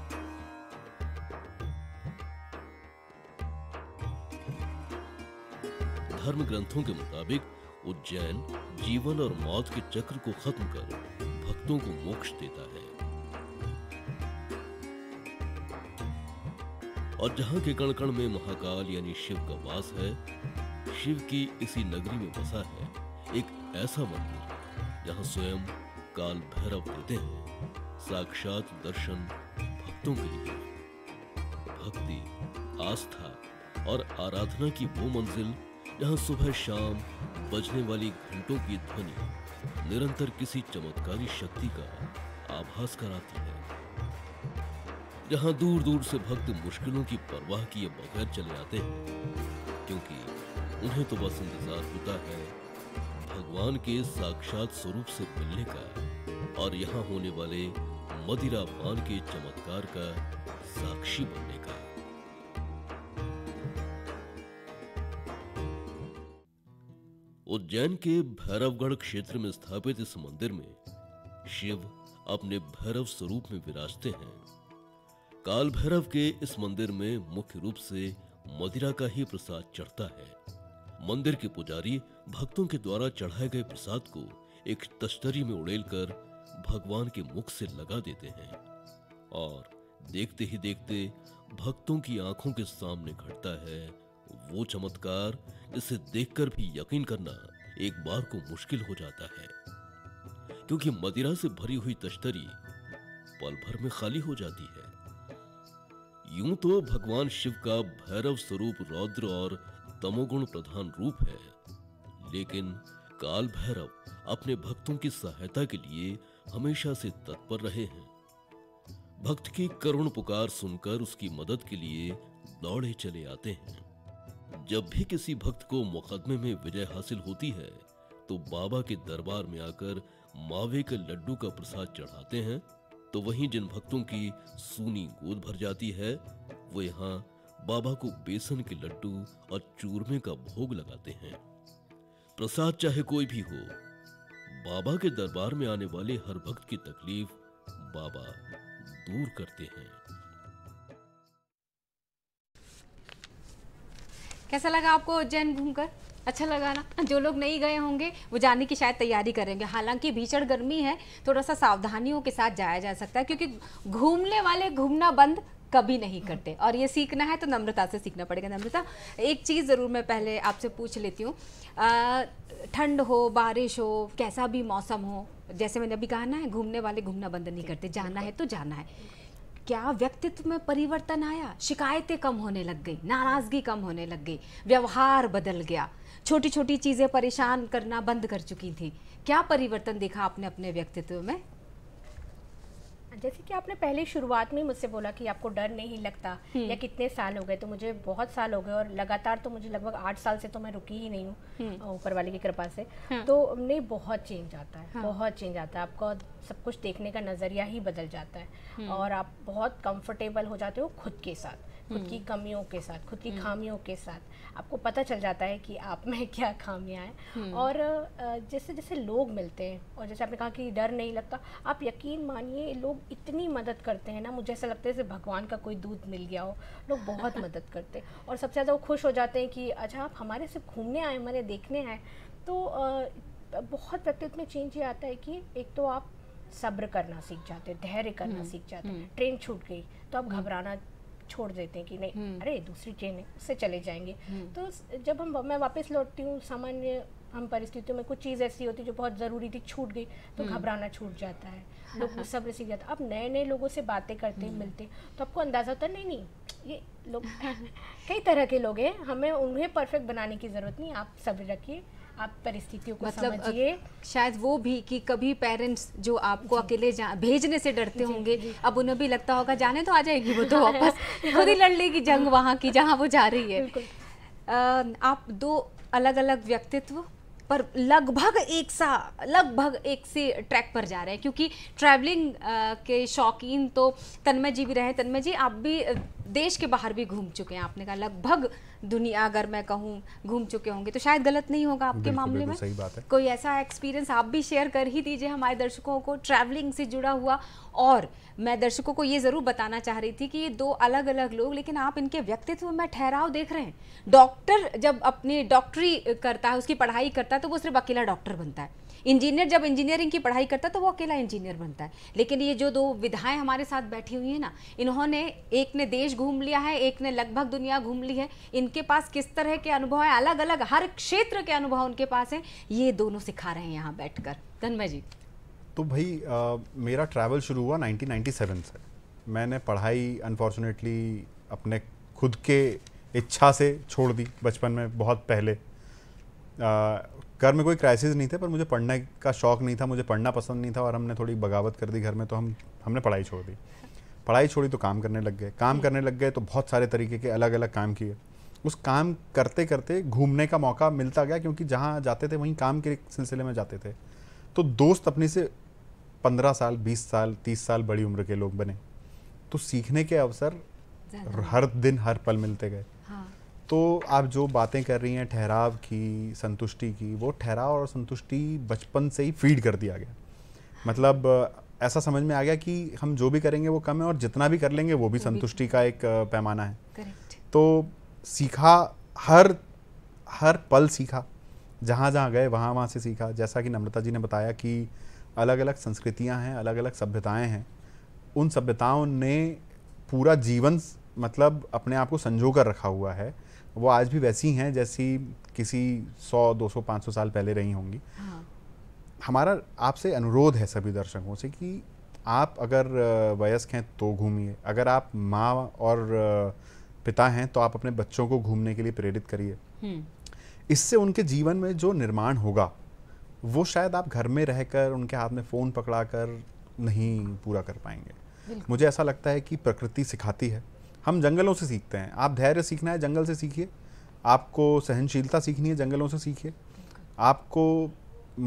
Speaker 5: धर्म ग्रंथों के मुताबिक उज्जैन जीवन और मौत के चक्र को खत्म कर भक्तों को मोक्ष देता है और जहाँ के कण कण में महाकाल यानी शिव का वास है शिव की इसी नगरी में बसा है एक ऐसा मंदिर जहाँ स्वयं काल भैरव देते हैं साक्षात दर्शन भक्तों के लिए भक्ति आस्था और आराधना की वो मंजिल जहाँ सुबह शाम बजने वाली घंटों की ध्वनि निरंतर किसी चमत्कारी शक्ति का आभास कराती है जहां दूर दूर से भक्त मुश्किलों की परवाह किए बगैर चले आते हैं क्योंकि उन्हें तो बस इंतजार होता है भगवान के साक्षात स्वरूप से मिलने का और यहाँ होने वाले मदिरा पान के चमत्कार का साक्षी बनने का उज्जैन के भैरवगढ़ क्षेत्र में स्थापित इस मंदिर में शिव अपने भैरव स्वरूप में विराजते हैं काल भैरव के इस मंदिर में मुख्य रूप से मदिरा का ही प्रसाद चढ़ता है मंदिर के पुजारी भक्तों के द्वारा चढ़ाए गए प्रसाद को एक तश्तरी में उड़ेलकर भगवान के मुख से लगा देते हैं और देखते ही देखते भक्तों की आंखों के सामने घटता है वो चमत्कार इसे देखकर भी यकीन करना एक बार को मुश्किल हो जाता है क्योंकि मदिरा से भरी हुई तश्तरी पल भर में खाली हो जाती है यूं तो भगवान शिव का भैरव स्वरूप रौद्र और तमोगुण प्रधान रूप है लेकिन काल भैरव अपने भक्तों की सहायता के लिए हमेशा से तत्पर रहे हैं भक्त की करुण पुकार सुनकर उसकी मदद के लिए दौड़े चले आते हैं जब भी किसी भक्त को मुकदमे में विजय हासिल होती है तो बाबा के दरबार में आकर मावे के लड्डू का प्रसाद चढ़ाते हैं तो वहीं जिन भक्तों की सूनी गोद भर जाती है वो यहाँ बाबा को बेसन के लड्डू और चूरमे का भोग लगाते हैं प्रसाद चाहे कोई भी हो बाबा के दरबार में आने वाले हर भक्त की तकलीफ बाबा दूर करते हैं
Speaker 1: कैसा लगा आपको उज्जैन घूमकर अच्छा लगा ना जो लोग नहीं गए होंगे वो जाने की शायद तैयारी करेंगे हालांकि भीषण गर्मी है थोड़ा सा सावधानियों के साथ जाया जा सकता है क्योंकि घूमने वाले घूमना बंद कभी नहीं करते और ये सीखना है तो नम्रता से सीखना पड़ेगा नम्रता एक चीज़ ज़रूर मैं पहले आपसे पूछ लेती हूँ ठंड हो बारिश हो कैसा भी मौसम हो जैसे मैंने अभी कहा ना है घूमने वाले घूमना बंद नहीं करते जाना है तो जाना है क्या व्यक्तित्व में परिवर्तन आया शिकायतें कम होने लग गई नाराज़गी कम होने लग गई व्यवहार बदल गया छोटी छोटी चीज़ें परेशान करना बंद कर चुकी थी क्या परिवर्तन देखा आपने अपने व्यक्तित्व में
Speaker 3: जैसे कि आपने पहले शुरुआत में मुझसे बोला कि आपको डर नहीं लगता हम्म। या कितने साल हो गए तो मुझे बहुत साल हो गए और लगातार तो मुझे लगभग आठ साल से तो मैं रुकी ही नहीं हूँ हम्म। ऊपर वाले की कृपा से हाँ। तो नहीं बहुत चेंज आता है हाँ। बहुत चेंज आता है आपका सब कुछ देखने का नज़रिया ही बदल जाता है हम्म। और आप बहुत कंफर्टेबल हो जाते हो खुद के साथ खुद की हम्म। कमियों के साथ खुद की हम्म। खामियों के साथ आपको पता चल जाता है कि आप में क्या खामियाँ हैं हम्म। और जैसे जैसे लोग मिलते हैं और जैसे आपने कहा कि डर नहीं लगता आप यकीन मानिए लोग इतनी मदद करते हैं ना मुझे ऐसा लगता है जैसे भगवान का कोई दूध मिल गया हो लोग बहुत मदद करते हैं और सबसे ज़्यादा वो खुश हो जाते हैं कि अच्छा आप हमारे सिर्फ घूमने आए हमारे देखने आए तो बहुत व्यक्तित्व में चेंज ये आता है कि एक तो आप सब्र करना सीख जाते धैर्य करना सीख जाते हैं ट्रेन छूट गई तो आप घबराना छोड़ देते हैं कि नहीं हम्म। अरे दूसरी ट्रेन है उससे चले जाएंगे हम्म। तो जब हम मैं वापस लौटती हूँ सामान्य हम परिस्थितियों में कुछ चीज़ ऐसी होती है जो बहुत ज़रूरी थी छूट गई तो हम्म। घबराना छूट जाता है लोग सब सब्र सीख जाता है अब नए नए लोगों से बातें करते मिलते तो आपको अंदाज़ा होता नहीं नहीं ये लोग कई तरह के लोग हैं हमें उन्हें परफेक्ट बनाने की ज़रूरत नहीं आप सब्र रखिए आप परिस्थितियों को मतलब समझिए
Speaker 1: शायद वो भी कि कभी पेरेंट्स जो आपको अकेले भेजने से डरते होंगे अब उन्हें भी लगता होगा जाने तो आ जाएगी वो तो वापस खुद ही लड़ लेगी जंग वहाँ की जहाँ वो जा रही है आप दो अलग अलग व्यक्तित्व पर लगभग एक सा लगभग एक से ट्रैक पर जा रहे हैं क्योंकि ट्रैवलिंग के शौकीन तो तन्मय जी भी रहे तन्मय जी आप भी देश के बाहर भी घूम चुके हैं आपने कहा लगभग दुनिया अगर मैं कहूँ घूम चुके होंगे तो शायद गलत नहीं होगा आपके मामले में सही बात है कोई ऐसा एक्सपीरियंस आप भी शेयर कर ही दीजिए हमारे दर्शकों को ट्रैवलिंग से जुड़ा हुआ और मैं दर्शकों को ये ज़रूर बताना चाह रही थी कि ये दो अलग अलग लोग लेकिन आप इनके व्यक्तित्व में ठहराव देख रहे हैं डॉक्टर जब अपनी डॉक्टरी करता है उसकी पढ़ाई करता है तो वो सिर्फ अकेला डॉक्टर बनता है इंजीनियर जब इंजीनियरिंग की पढ़ाई करता है तो वो अकेला इंजीनियर बनता है लेकिन ये जो दो विधाएं हमारे साथ बैठी हुई हैं ना इन्होंने एक ने देश घूम लिया है एक ने लगभग दुनिया घूम ली है इनके पास किस तरह के अनुभव है अलग अलग हर क्षेत्र के अनुभव उनके पास हैं ये दोनों सिखा रहे हैं यहाँ बैठ कर
Speaker 2: जी तो भाई मेरा ट्रैवल शुरू हुआ नाइनटीन से मैंने पढ़ाई अनफॉर्चुनेटली अपने खुद के इच्छा से छोड़ दी बचपन में बहुत पहले आ, घर में कोई क्राइसिस नहीं थे पर मुझे पढ़ने का शौक़ नहीं था मुझे पढ़ना पसंद नहीं था और हमने थोड़ी बगावत कर दी घर में तो हम हमने पढ़ाई छोड़ दी पढ़ाई छोड़ी तो काम करने लग गए काम करने लग गए तो बहुत सारे तरीके के अलग अलग काम किए उस काम करते करते घूमने का मौका मिलता गया क्योंकि जहाँ जाते थे वहीं काम के सिलसिले में जाते थे तो दोस्त अपने से पंद्रह साल बीस साल तीस साल बड़ी उम्र के लोग बने तो सीखने के अवसर हर दिन हर पल मिलते गए तो आप जो बातें कर रही हैं ठहराव की संतुष्टि की वो ठहराव और संतुष्टि बचपन से ही फीड कर दिया गया मतलब ऐसा समझ में आ गया कि हम जो भी करेंगे वो कम है और जितना भी कर लेंगे वो भी संतुष्टि का एक पैमाना है तो सीखा हर हर पल सीखा जहाँ जहाँ गए वहाँ वहाँ से सीखा जैसा कि नम्रता जी ने बताया कि अलग अलग संस्कृतियाँ हैं अलग अलग सभ्यताएँ हैं उन सभ्यताओं ने पूरा जीवन मतलब अपने आप को संजो कर रखा हुआ है वो आज भी वैसी हैं जैसी किसी 100, 200, 500 साल पहले रही होंगी हाँ। हमारा आपसे अनुरोध है सभी दर्शकों से कि आप अगर वयस्क हैं तो घूमिए अगर आप माँ और पिता हैं तो आप अपने बच्चों को घूमने के लिए प्रेरित करिए इससे उनके जीवन में जो निर्माण होगा वो शायद आप घर में रहकर उनके हाथ में फ़ोन पकड़ा कर नहीं पूरा कर पाएंगे मुझे ऐसा लगता है कि प्रकृति सिखाती है हम जंगलों से सीखते हैं आप धैर्य सीखना है जंगल से सीखिए आपको सहनशीलता सीखनी है जंगलों से सीखिए आपको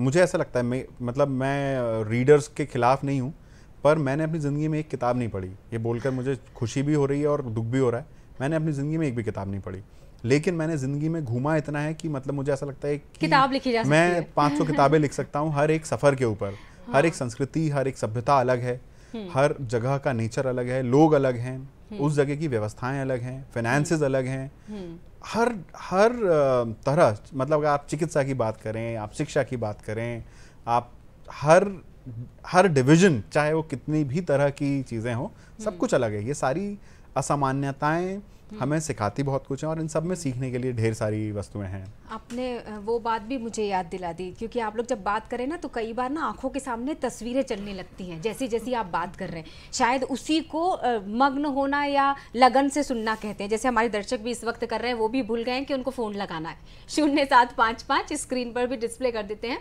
Speaker 2: मुझे ऐसा लगता है मैं मतलब मैं रीडर्स के खिलाफ नहीं हूँ पर मैंने अपनी ज़िंदगी में एक किताब नहीं पढ़ी ये बोलकर मुझे खुशी भी हो रही है और दुख भी हो रहा है मैंने अपनी ज़िंदगी में एक भी किताब नहीं पढ़ी लेकिन मैंने ज़िंदगी में घूमा इतना है कि मतलब मुझे ऐसा लगता है कि
Speaker 1: किताब लिखी जा मैं पाँच सौ किताबें
Speaker 2: लिख सकता हूँ हर एक सफ़र के ऊपर हर एक हाँ। संस्कृति हर एक सभ्यता अलग है हम्म। हर जगह का नेचर अलग है लोग अलग हैं हम्म। उस जगह की व्यवस्थाएं अलग हैं फाइनेंसेस हम्म। अलग हैं हम्म। हर हर तरह मतलब आप चिकित्सा की बात करें आप शिक्षा की बात करें आप हर हर डिवीजन चाहे वो कितनी भी तरह की चीज़ें हों सब कुछ अलग है ये सारी असामान्यताएं हमें सिखाती बहुत कुछ है और इन सब में सीखने के लिए ढेर सारी वस्तुएं हैं
Speaker 1: आपने वो बात भी मुझे याद दिला दी क्योंकि आप लोग जब बात करें ना तो कई बार ना आंखों के सामने तस्वीरें चलने लगती हैं जैसी जैसी आप बात कर रहे हैं शायद उसी को मग्न होना या लगन से सुनना कहते हैं जैसे हमारे दर्शक भी इस वक्त कर रहे हैं वो भी भूल गए हैं कि उनको फ़ोन लगाना है शून्य सात पाँच पाँच स्क्रीन पर भी डिस्प्ले कर देते हैं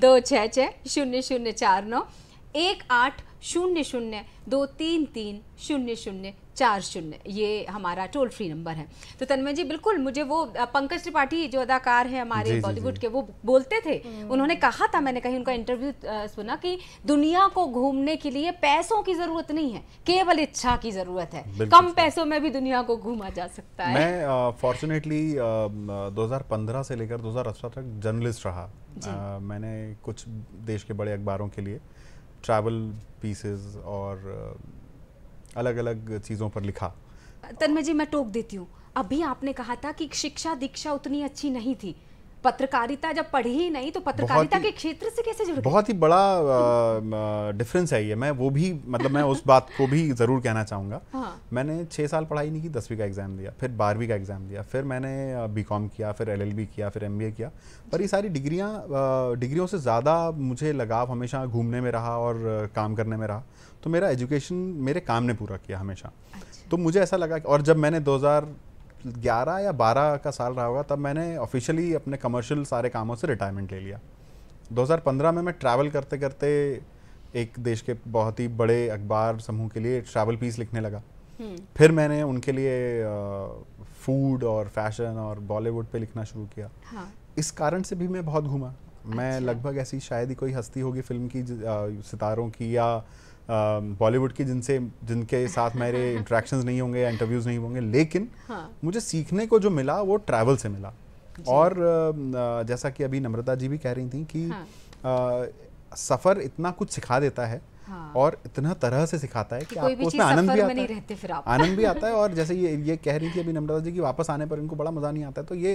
Speaker 1: दो छः छः शून्य शून्य चार नौ एक आठ शून्य शून्य दो तीन तीन शून्य शून्य चार शून्य ये हमारा टोल फ्री नंबर है तो तन्मय जी बिल्कुल मुझे वो पंकज त्रिपाठी जो अदाकार है हमारे बॉलीवुड के वो बोलते थे हम्म। उन्होंने कहा था मैंने कहीं उनका इंटरव्यू सुना कि दुनिया को घूमने के लिए पैसों की जरूरत नहीं है केवल इच्छा की जरूरत है कम पैसों में भी दुनिया को घूमा जा सकता है
Speaker 2: मैं फॉर्चुनेटली दो से लेकर दो तक जर्नलिस्ट रहा मैंने कुछ देश के बड़े अखबारों के लिए ट्रैवल पीसेज और अलग अलग चीज़ों पर लिखा
Speaker 1: तन्मय जी मैं टोक देती हूँ अभी आपने कहा था कि शिक्षा दीक्षा उतनी अच्छी नहीं थी पत्रकारिता जब पढ़ी ही नहीं तो पत्रकारिता के क्षेत्र से कैसे जुड़ बहुत
Speaker 2: ही बड़ा डिफरेंस है ये मैं वो भी मतलब मैं उस बात को भी ज़रूर कहना चाहूँगा हाँ। मैंने छः साल पढ़ाई नहीं की दसवीं का एग्ज़ाम दिया फिर बारहवीं का एग्ज़ाम दिया फिर मैंने बी किया फिर एल किया फिर एम किया पर ये सारी डिग्रियाँ डिग्रियों से ज़्यादा मुझे लगाव हमेशा घूमने में रहा और काम करने में रहा तो मेरा एजुकेशन मेरे काम ने पूरा किया हमेशा अच्छा। तो मुझे ऐसा लगा और जब मैंने ग्यारह या बारह का साल रहा होगा तब मैंने ऑफिशियली अपने कमर्शियल सारे कामों से रिटायरमेंट ले लिया 2015 में मैं ट्रैवल करते करते एक देश के बहुत ही बड़े अखबार समूह के लिए ट्रैवल पीस लिखने लगा हम्म। फिर मैंने उनके लिए फूड और फैशन और बॉलीवुड पे लिखना शुरू किया हाँ। इस कारण से भी मैं बहुत घूमा मैं अच्छा। लगभग ऐसी शायद ही कोई हस्ती होगी फिल्म की सितारों की या बॉलीवुड um, की जिनसे जिनके साथ मेरे इंटरेक्शन नहीं होंगे या इंटरव्यूज़ नहीं होंगे लेकिन हाँ. मुझे सीखने को जो मिला वो ट्रैवल से मिला और um, uh, जैसा कि अभी नम्रता जी भी कह रही थी कि हाँ. Uh, सफ़र इतना कुछ सिखा देता है हाँ। और इतना तरह से सिखाता है कि, कि आपको उसमें आनंद भी आता
Speaker 1: है फिर आप। आनंद भी आता
Speaker 2: है और जैसे ये ये कह रही थी अभी नम्रता जी कि वापस आने पर इनको बड़ा मजा नहीं आता है तो ये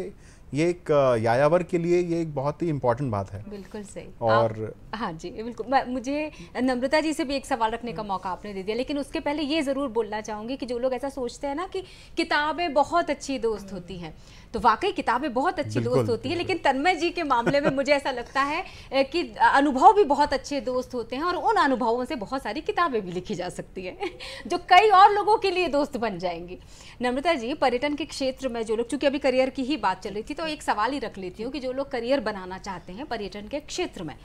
Speaker 2: ये एक यायावर के लिए ये एक बहुत ही इम्पोर्टेंट बात है
Speaker 1: बिल्कुल सही और हाँ जी बिल्कुल मुझे नम्रता जी से भी एक सवाल रखने का मौका आपने दे दिया लेकिन उसके पहले ये ज़रूर बोलना चाहूंगी कि जो लोग ऐसा सोचते हैं ना कि किताबें बहुत अच्छी दोस्त होती हैं तो वाकई किताबें बहुत अच्छी दोस्त होती है लेकिन तन्मय जी के मामले में मुझे ऐसा लगता है कि अनुभव भी बहुत अच्छे दोस्त होते हैं और उन अनुभवों से बहुत सारी किताबें भी लिखी जा सकती हैं जो कई और लोगों के लिए दोस्त बन जाएंगी नम्रता जी पर्यटन के क्षेत्र में जो लोग चूँकि अभी करियर की ही बात चल रही थी तो एक सवाल ही रख लेती हूँ कि जो लोग करियर बनाना चाहते हैं पर्यटन के क्षेत्र में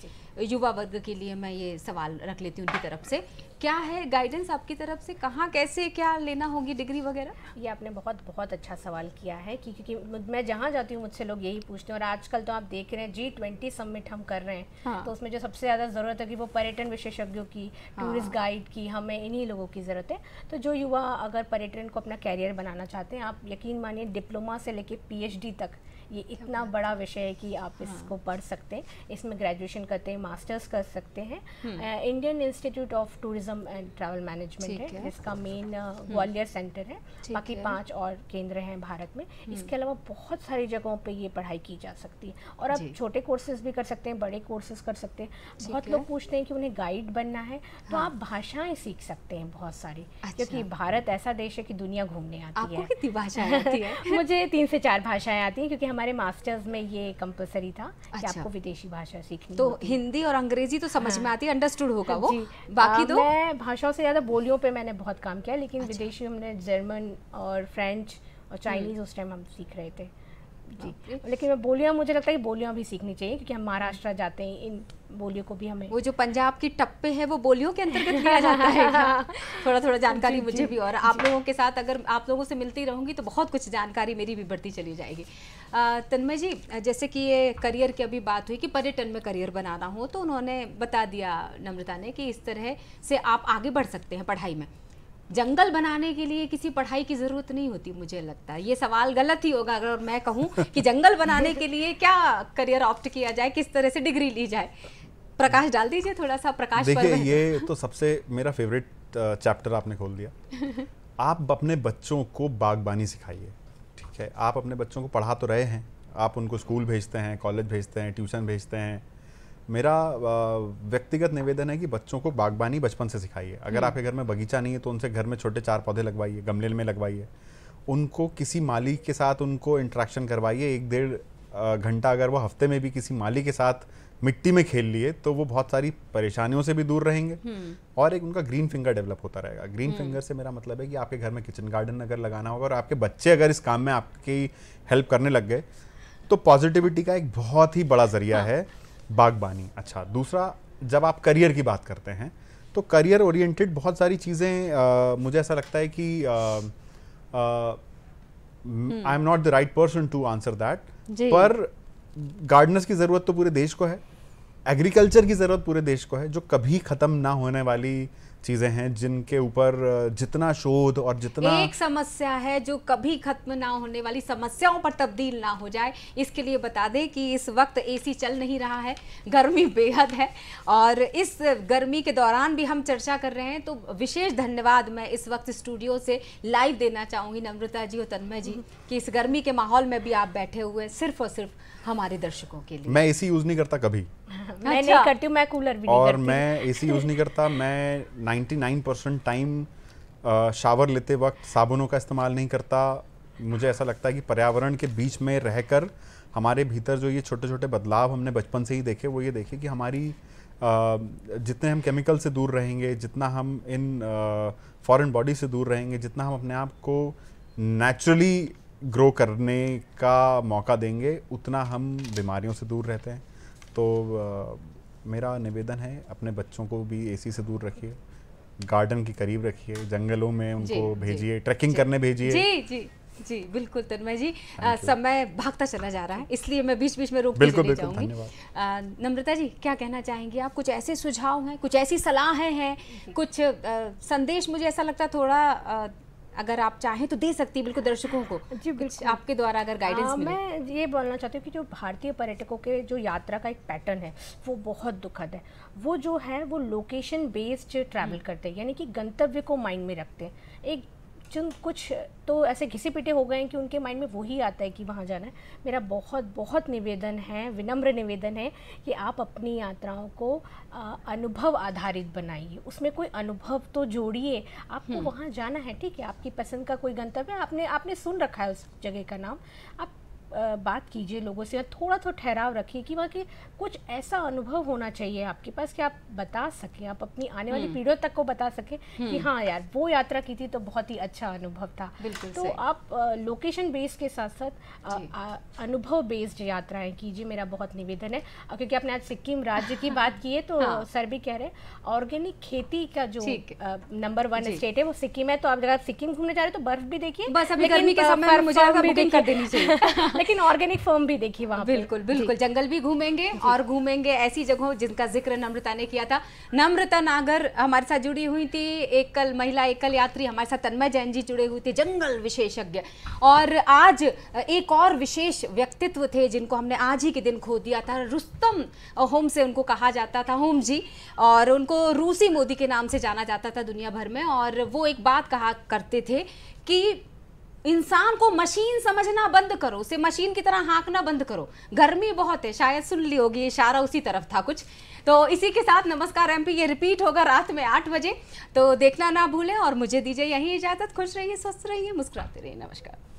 Speaker 1: युवा वर्ग के लिए मैं ये सवाल रख लेती हूँ उनकी तरफ से क्या है गाइडेंस आपकी तरफ से कहाँ कैसे क्या लेना होगी डिग्री वगैरह ये आपने बहुत बहुत अच्छा सवाल किया है कि क्योंकि मैं जहाँ जाती हूँ मुझसे
Speaker 3: लोग यही पूछते हैं और आजकल तो आप देख रहे हैं जी ट्वेंटी सबमिट हम कर रहे हैं हाँ। तो उसमें जो सबसे ज़्यादा ज़रूरत है कि वो पर्यटन विशेषज्ञों की हाँ। टूरिस्ट गाइड की हमें इन्हीं लोगों की ज़रूरत है तो जो युवा अगर पर्यटन को अपना कैरियर बनाना चाहते हैं आप यकीन मानिए डिप्लोमा से लेके पी तक ये इतना बड़ा विषय है कि आप हाँ। इसको पढ़ सकते हैं इसमें ग्रेजुएशन करते हैं मास्टर्स कर सकते हैं Indian Institute of Tourism and Travel Management है इसका मेन ग्वालियर सेंटर है बाकी पांच और केंद्र हैं भारत में हम्म। इसके अलावा बहुत सारी जगहों पर ये पढ़ाई की जा सकती है और आप छोटे कोर्सेज भी कर सकते हैं बड़े कोर्सेज कर सकते हैं बहुत लोग पूछते हैं कि उन्हें गाइड बनना है तो हाँ। आप भाषाएं सीख सकते हैं बहुत सारी क्योंकि अच्छा। भारत ऐसा देश है कि दुनिया घूमने आती है मुझे तीन से चार भाषाएं आती हैं क्योंकि हमारे हमारे मास्टर्स में ये कंपलसरी था अच्छा। कि आपको विदेशी भाषा सीखनी तो हिंदी और अंग्रेजी तो समझ हाँ। में आती अंडरस्टूड होगा वो बाकी दो मैं भाषाओं से ज़्यादा बोलियों पे मैंने बहुत काम किया लेकिन अच्छा। विदेशी हमने जर्मन और फ्रेंच और चाइनीज़ हम्म। उस टाइम हम सीख रहे थे जी लेकिन मैं बोलियां मुझे लगता है कि बोलियां भी सीखनी चाहिए क्योंकि हम महाराष्ट्र जाते हैं इन बोलियों को भी हमें वो जो
Speaker 1: पंजाब की टप्पे हैं वो बोलियों के अंतर्गत लिया जाता है थोड़ा थोड़ा जानकारी मुझे भी और आप लोगों के साथ अगर आप लोगों से मिलती रहूंगी तो बहुत कुछ जानकारी मेरी भी बढ़ती चली जाएगी तन्मय जी जैसे कि ये करियर की अभी बात हुई कि पर्यटन में करियर बनाना हो तो उन्होंने बता दिया नम्रता ने कि इस तरह से आप आगे बढ़ सकते हैं पढ़ाई में जंगल बनाने के लिए किसी पढ़ाई की ज़रूरत नहीं होती मुझे लगता है ये सवाल गलत ही होगा अगर मैं कहूँ कि जंगल बनाने के लिए क्या करियर ऑप्ट किया जाए किस तरह से डिग्री ली जाए प्रकाश डाल दीजिए थोड़ा सा प्रकाश देखिए
Speaker 2: ये तो सबसे मेरा फेवरेट चैप्टर आपने खोल दिया आप अपने बच्चों को बागबानी सिखाइए ठीक है आप अपने बच्चों को पढ़ा तो रहे हैं आप उनको स्कूल भेजते हैं कॉलेज भेजते हैं ट्यूशन भेजते हैं मेरा व्यक्तिगत निवेदन है कि बच्चों को बागबानी बचपन से सिखाइए अगर हम्म। आपके घर में बगीचा नहीं है तो उनसे घर में छोटे चार पौधे लगवाइए गमले में लगवाइए उनको किसी माली के साथ उनको इंट्रैक्शन करवाइए एक डेढ़ घंटा अगर वो हफ्ते में भी किसी माली के साथ मिट्टी में खेल लिए तो वो बहुत सारी परेशानियों से भी दूर रहेंगे हम्म। और एक उनका ग्रीन फिंगर डेवलप होता रहेगा ग्रीन हम्म। फिंगर से मेरा मतलब है कि आपके घर में किचन गार्डन अगर लगाना होगा और आपके बच्चे अगर इस काम में आपकी हेल्प करने लग गए तो पॉजिटिविटी का एक बहुत ही बड़ा जरिया हाँ। है बागबानी अच्छा दूसरा जब आप करियर की बात करते हैं तो करियर ओरिएंटेड बहुत सारी चीज़ें मुझे ऐसा लगता है कि I am not the right person to answer that पर गार्डनर्स की ज़रूरत तो पूरे देश को है एग्रीकल्चर की ज़रूरत पूरे देश को है जो कभी ख़त्म ना होने वाली चीज़ें हैं जिनके ऊपर जितना शोध और जितना एक
Speaker 1: समस्या है जो कभी खत्म ना होने वाली समस्याओं पर तब्दील ना हो जाए इसके लिए बता दें कि इस वक्त एसी चल नहीं रहा है गर्मी बेहद है और इस गर्मी के दौरान भी हम चर्चा कर रहे हैं तो विशेष धन्यवाद मैं इस वक्त स्टूडियो से लाइव देना चाहूँगी नम्रता जी और तन्मय जी हम्म। कि इस गर्मी के माहौल में भी आप बैठे हुए सिर्फ और सिर्फ हमारे दर्शकों के लिए मैं
Speaker 2: एसी यूज़ नहीं करता कभी
Speaker 1: मैं अच्छा। नहीं करती हूँ मैं कूलर भी और नहीं
Speaker 2: मैं सी यूज़ नहीं करता मैं 99 परसेंट टाइम शावर लेते वक्त साबुनों का इस्तेमाल नहीं करता मुझे ऐसा लगता है कि पर्यावरण के बीच में रहकर हमारे भीतर जो ये छोटे छोटे बदलाव हमने बचपन से ही देखे वो ये देखे कि हमारी जितने हम केमिकल से दूर रहेंगे जितना हम इन फॉरेन बॉडी से दूर रहेंगे जितना हम अपने आप को नेचुरली ग्रो करने का मौका देंगे उतना हम बीमारियों से दूर रहते हैं तो आ, मेरा निवेदन है अपने बच्चों को भी एसी से दूर रखिए गार्डन के करीब रखिए जंगलों में उनको भेजिए ट्रैकिंग करने भेजिए जी
Speaker 1: जी जी बिल्कुल तन्मय जी आ, समय भागता चला जा रहा है इसलिए मैं बीच बीच में रोक बिल्कुल बिल्कुल नम्रता जी क्या कहना चाहेंगी आप कुछ ऐसे सुझाव हैं कुछ ऐसी सलाहें हैं कुछ आ, संदेश मुझे ऐसा लगता थोड़ा आ, अगर आप चाहें तो दे सकती है बिल्कुल दर्शकों को जी बिल्कुल आपके द्वारा अगर गाइडेंस हाँ, आ, मिले
Speaker 3: मैं ये बोलना चाहती हूँ कि जो भारतीय पर्यटकों के जो यात्रा का एक पैटर्न है वो बहुत दुखद है वो जो है वो लोकेशन बेस्ड ट्रैवल करते हैं यानी कि गंतव्य को माइंड में रखते हैं एक चुन कुछ तो ऐसे घिसे पिटे हो गए हैं कि उनके माइंड में वही आता है कि वहाँ जाना है मेरा बहुत बहुत निवेदन है विनम्र निवेदन है कि आप अपनी यात्राओं को अनुभव आधारित बनाइए उसमें कोई अनुभव तो जोड़िए आपको हम्म। वहाँ जाना है ठीक है आपकी पसंद का कोई गंतव्य आपने आपने सुन रखा है उस जगह का नाम आप बात कीजिए लोगों से थोड़ा थोड़ा ठहराव रखिए कि वहाँ की कुछ ऐसा अनुभव होना चाहिए आपके पास कि आप बता सकें आप अपनी आने वाली हम्म। पीढ़ियों तक को बता सकें कि हम्म। हाँ यार वो यात्रा की थी तो बहुत ही अच्छा अनुभव था तो आप लोकेशन बेस्ड के साथ साथ अनुभव बेस्ड यात्राएं कीजिए मेरा बहुत निवेदन है क्योंकि आपने आज सिक्किम राज्य की बात की है तो हाँ। सर भी कह रहे हैं ऑर्गेनिक खेती का जो नंबर वन स्टेट है वो सिक्किम है तो आप जगह सिक्किम घूमने जा रहे हो
Speaker 1: तो बर्फ भी देखिए बस अभी गर्मी के समय मुझे कर देनी चाहिए लेकिन ऑर्गेनिक फॉर्म भी देखिए वहाँ बिल्कुल बिल्कुल जंगल भी घूमेंगे और घूमेंगे ऐसी जगहों जिनका जिक्र नम्रता ने किया था नम्रता नागर हमारे साथ जुड़ी हुई थी एकल महिला एकल यात्री हमारे साथ तन्मय जैन जी जुड़े हुए थे जंगल विशेषज्ञ और आज एक और विशेष व्यक्तित्व थे जिनको हमने आज ही के दिन खो दिया था रुस्तम होम से उनको कहा जाता था होम जी और उनको रूसी मोदी के नाम से जाना जाता था दुनिया भर में और वो एक बात कहा करते थे कि इंसान को मशीन समझना बंद करो उसे मशीन की तरह हाँकना बंद करो गर्मी बहुत है शायद सुन ली होगी इशारा उसी तरफ था कुछ तो इसी के साथ नमस्कार एमपी ये रिपीट होगा रात में आठ बजे तो देखना ना भूलें और मुझे दीजिए यही इजाज़त खुश रहिए स्वस्थ रहिए मुस्कुराते रहिए नमस्कार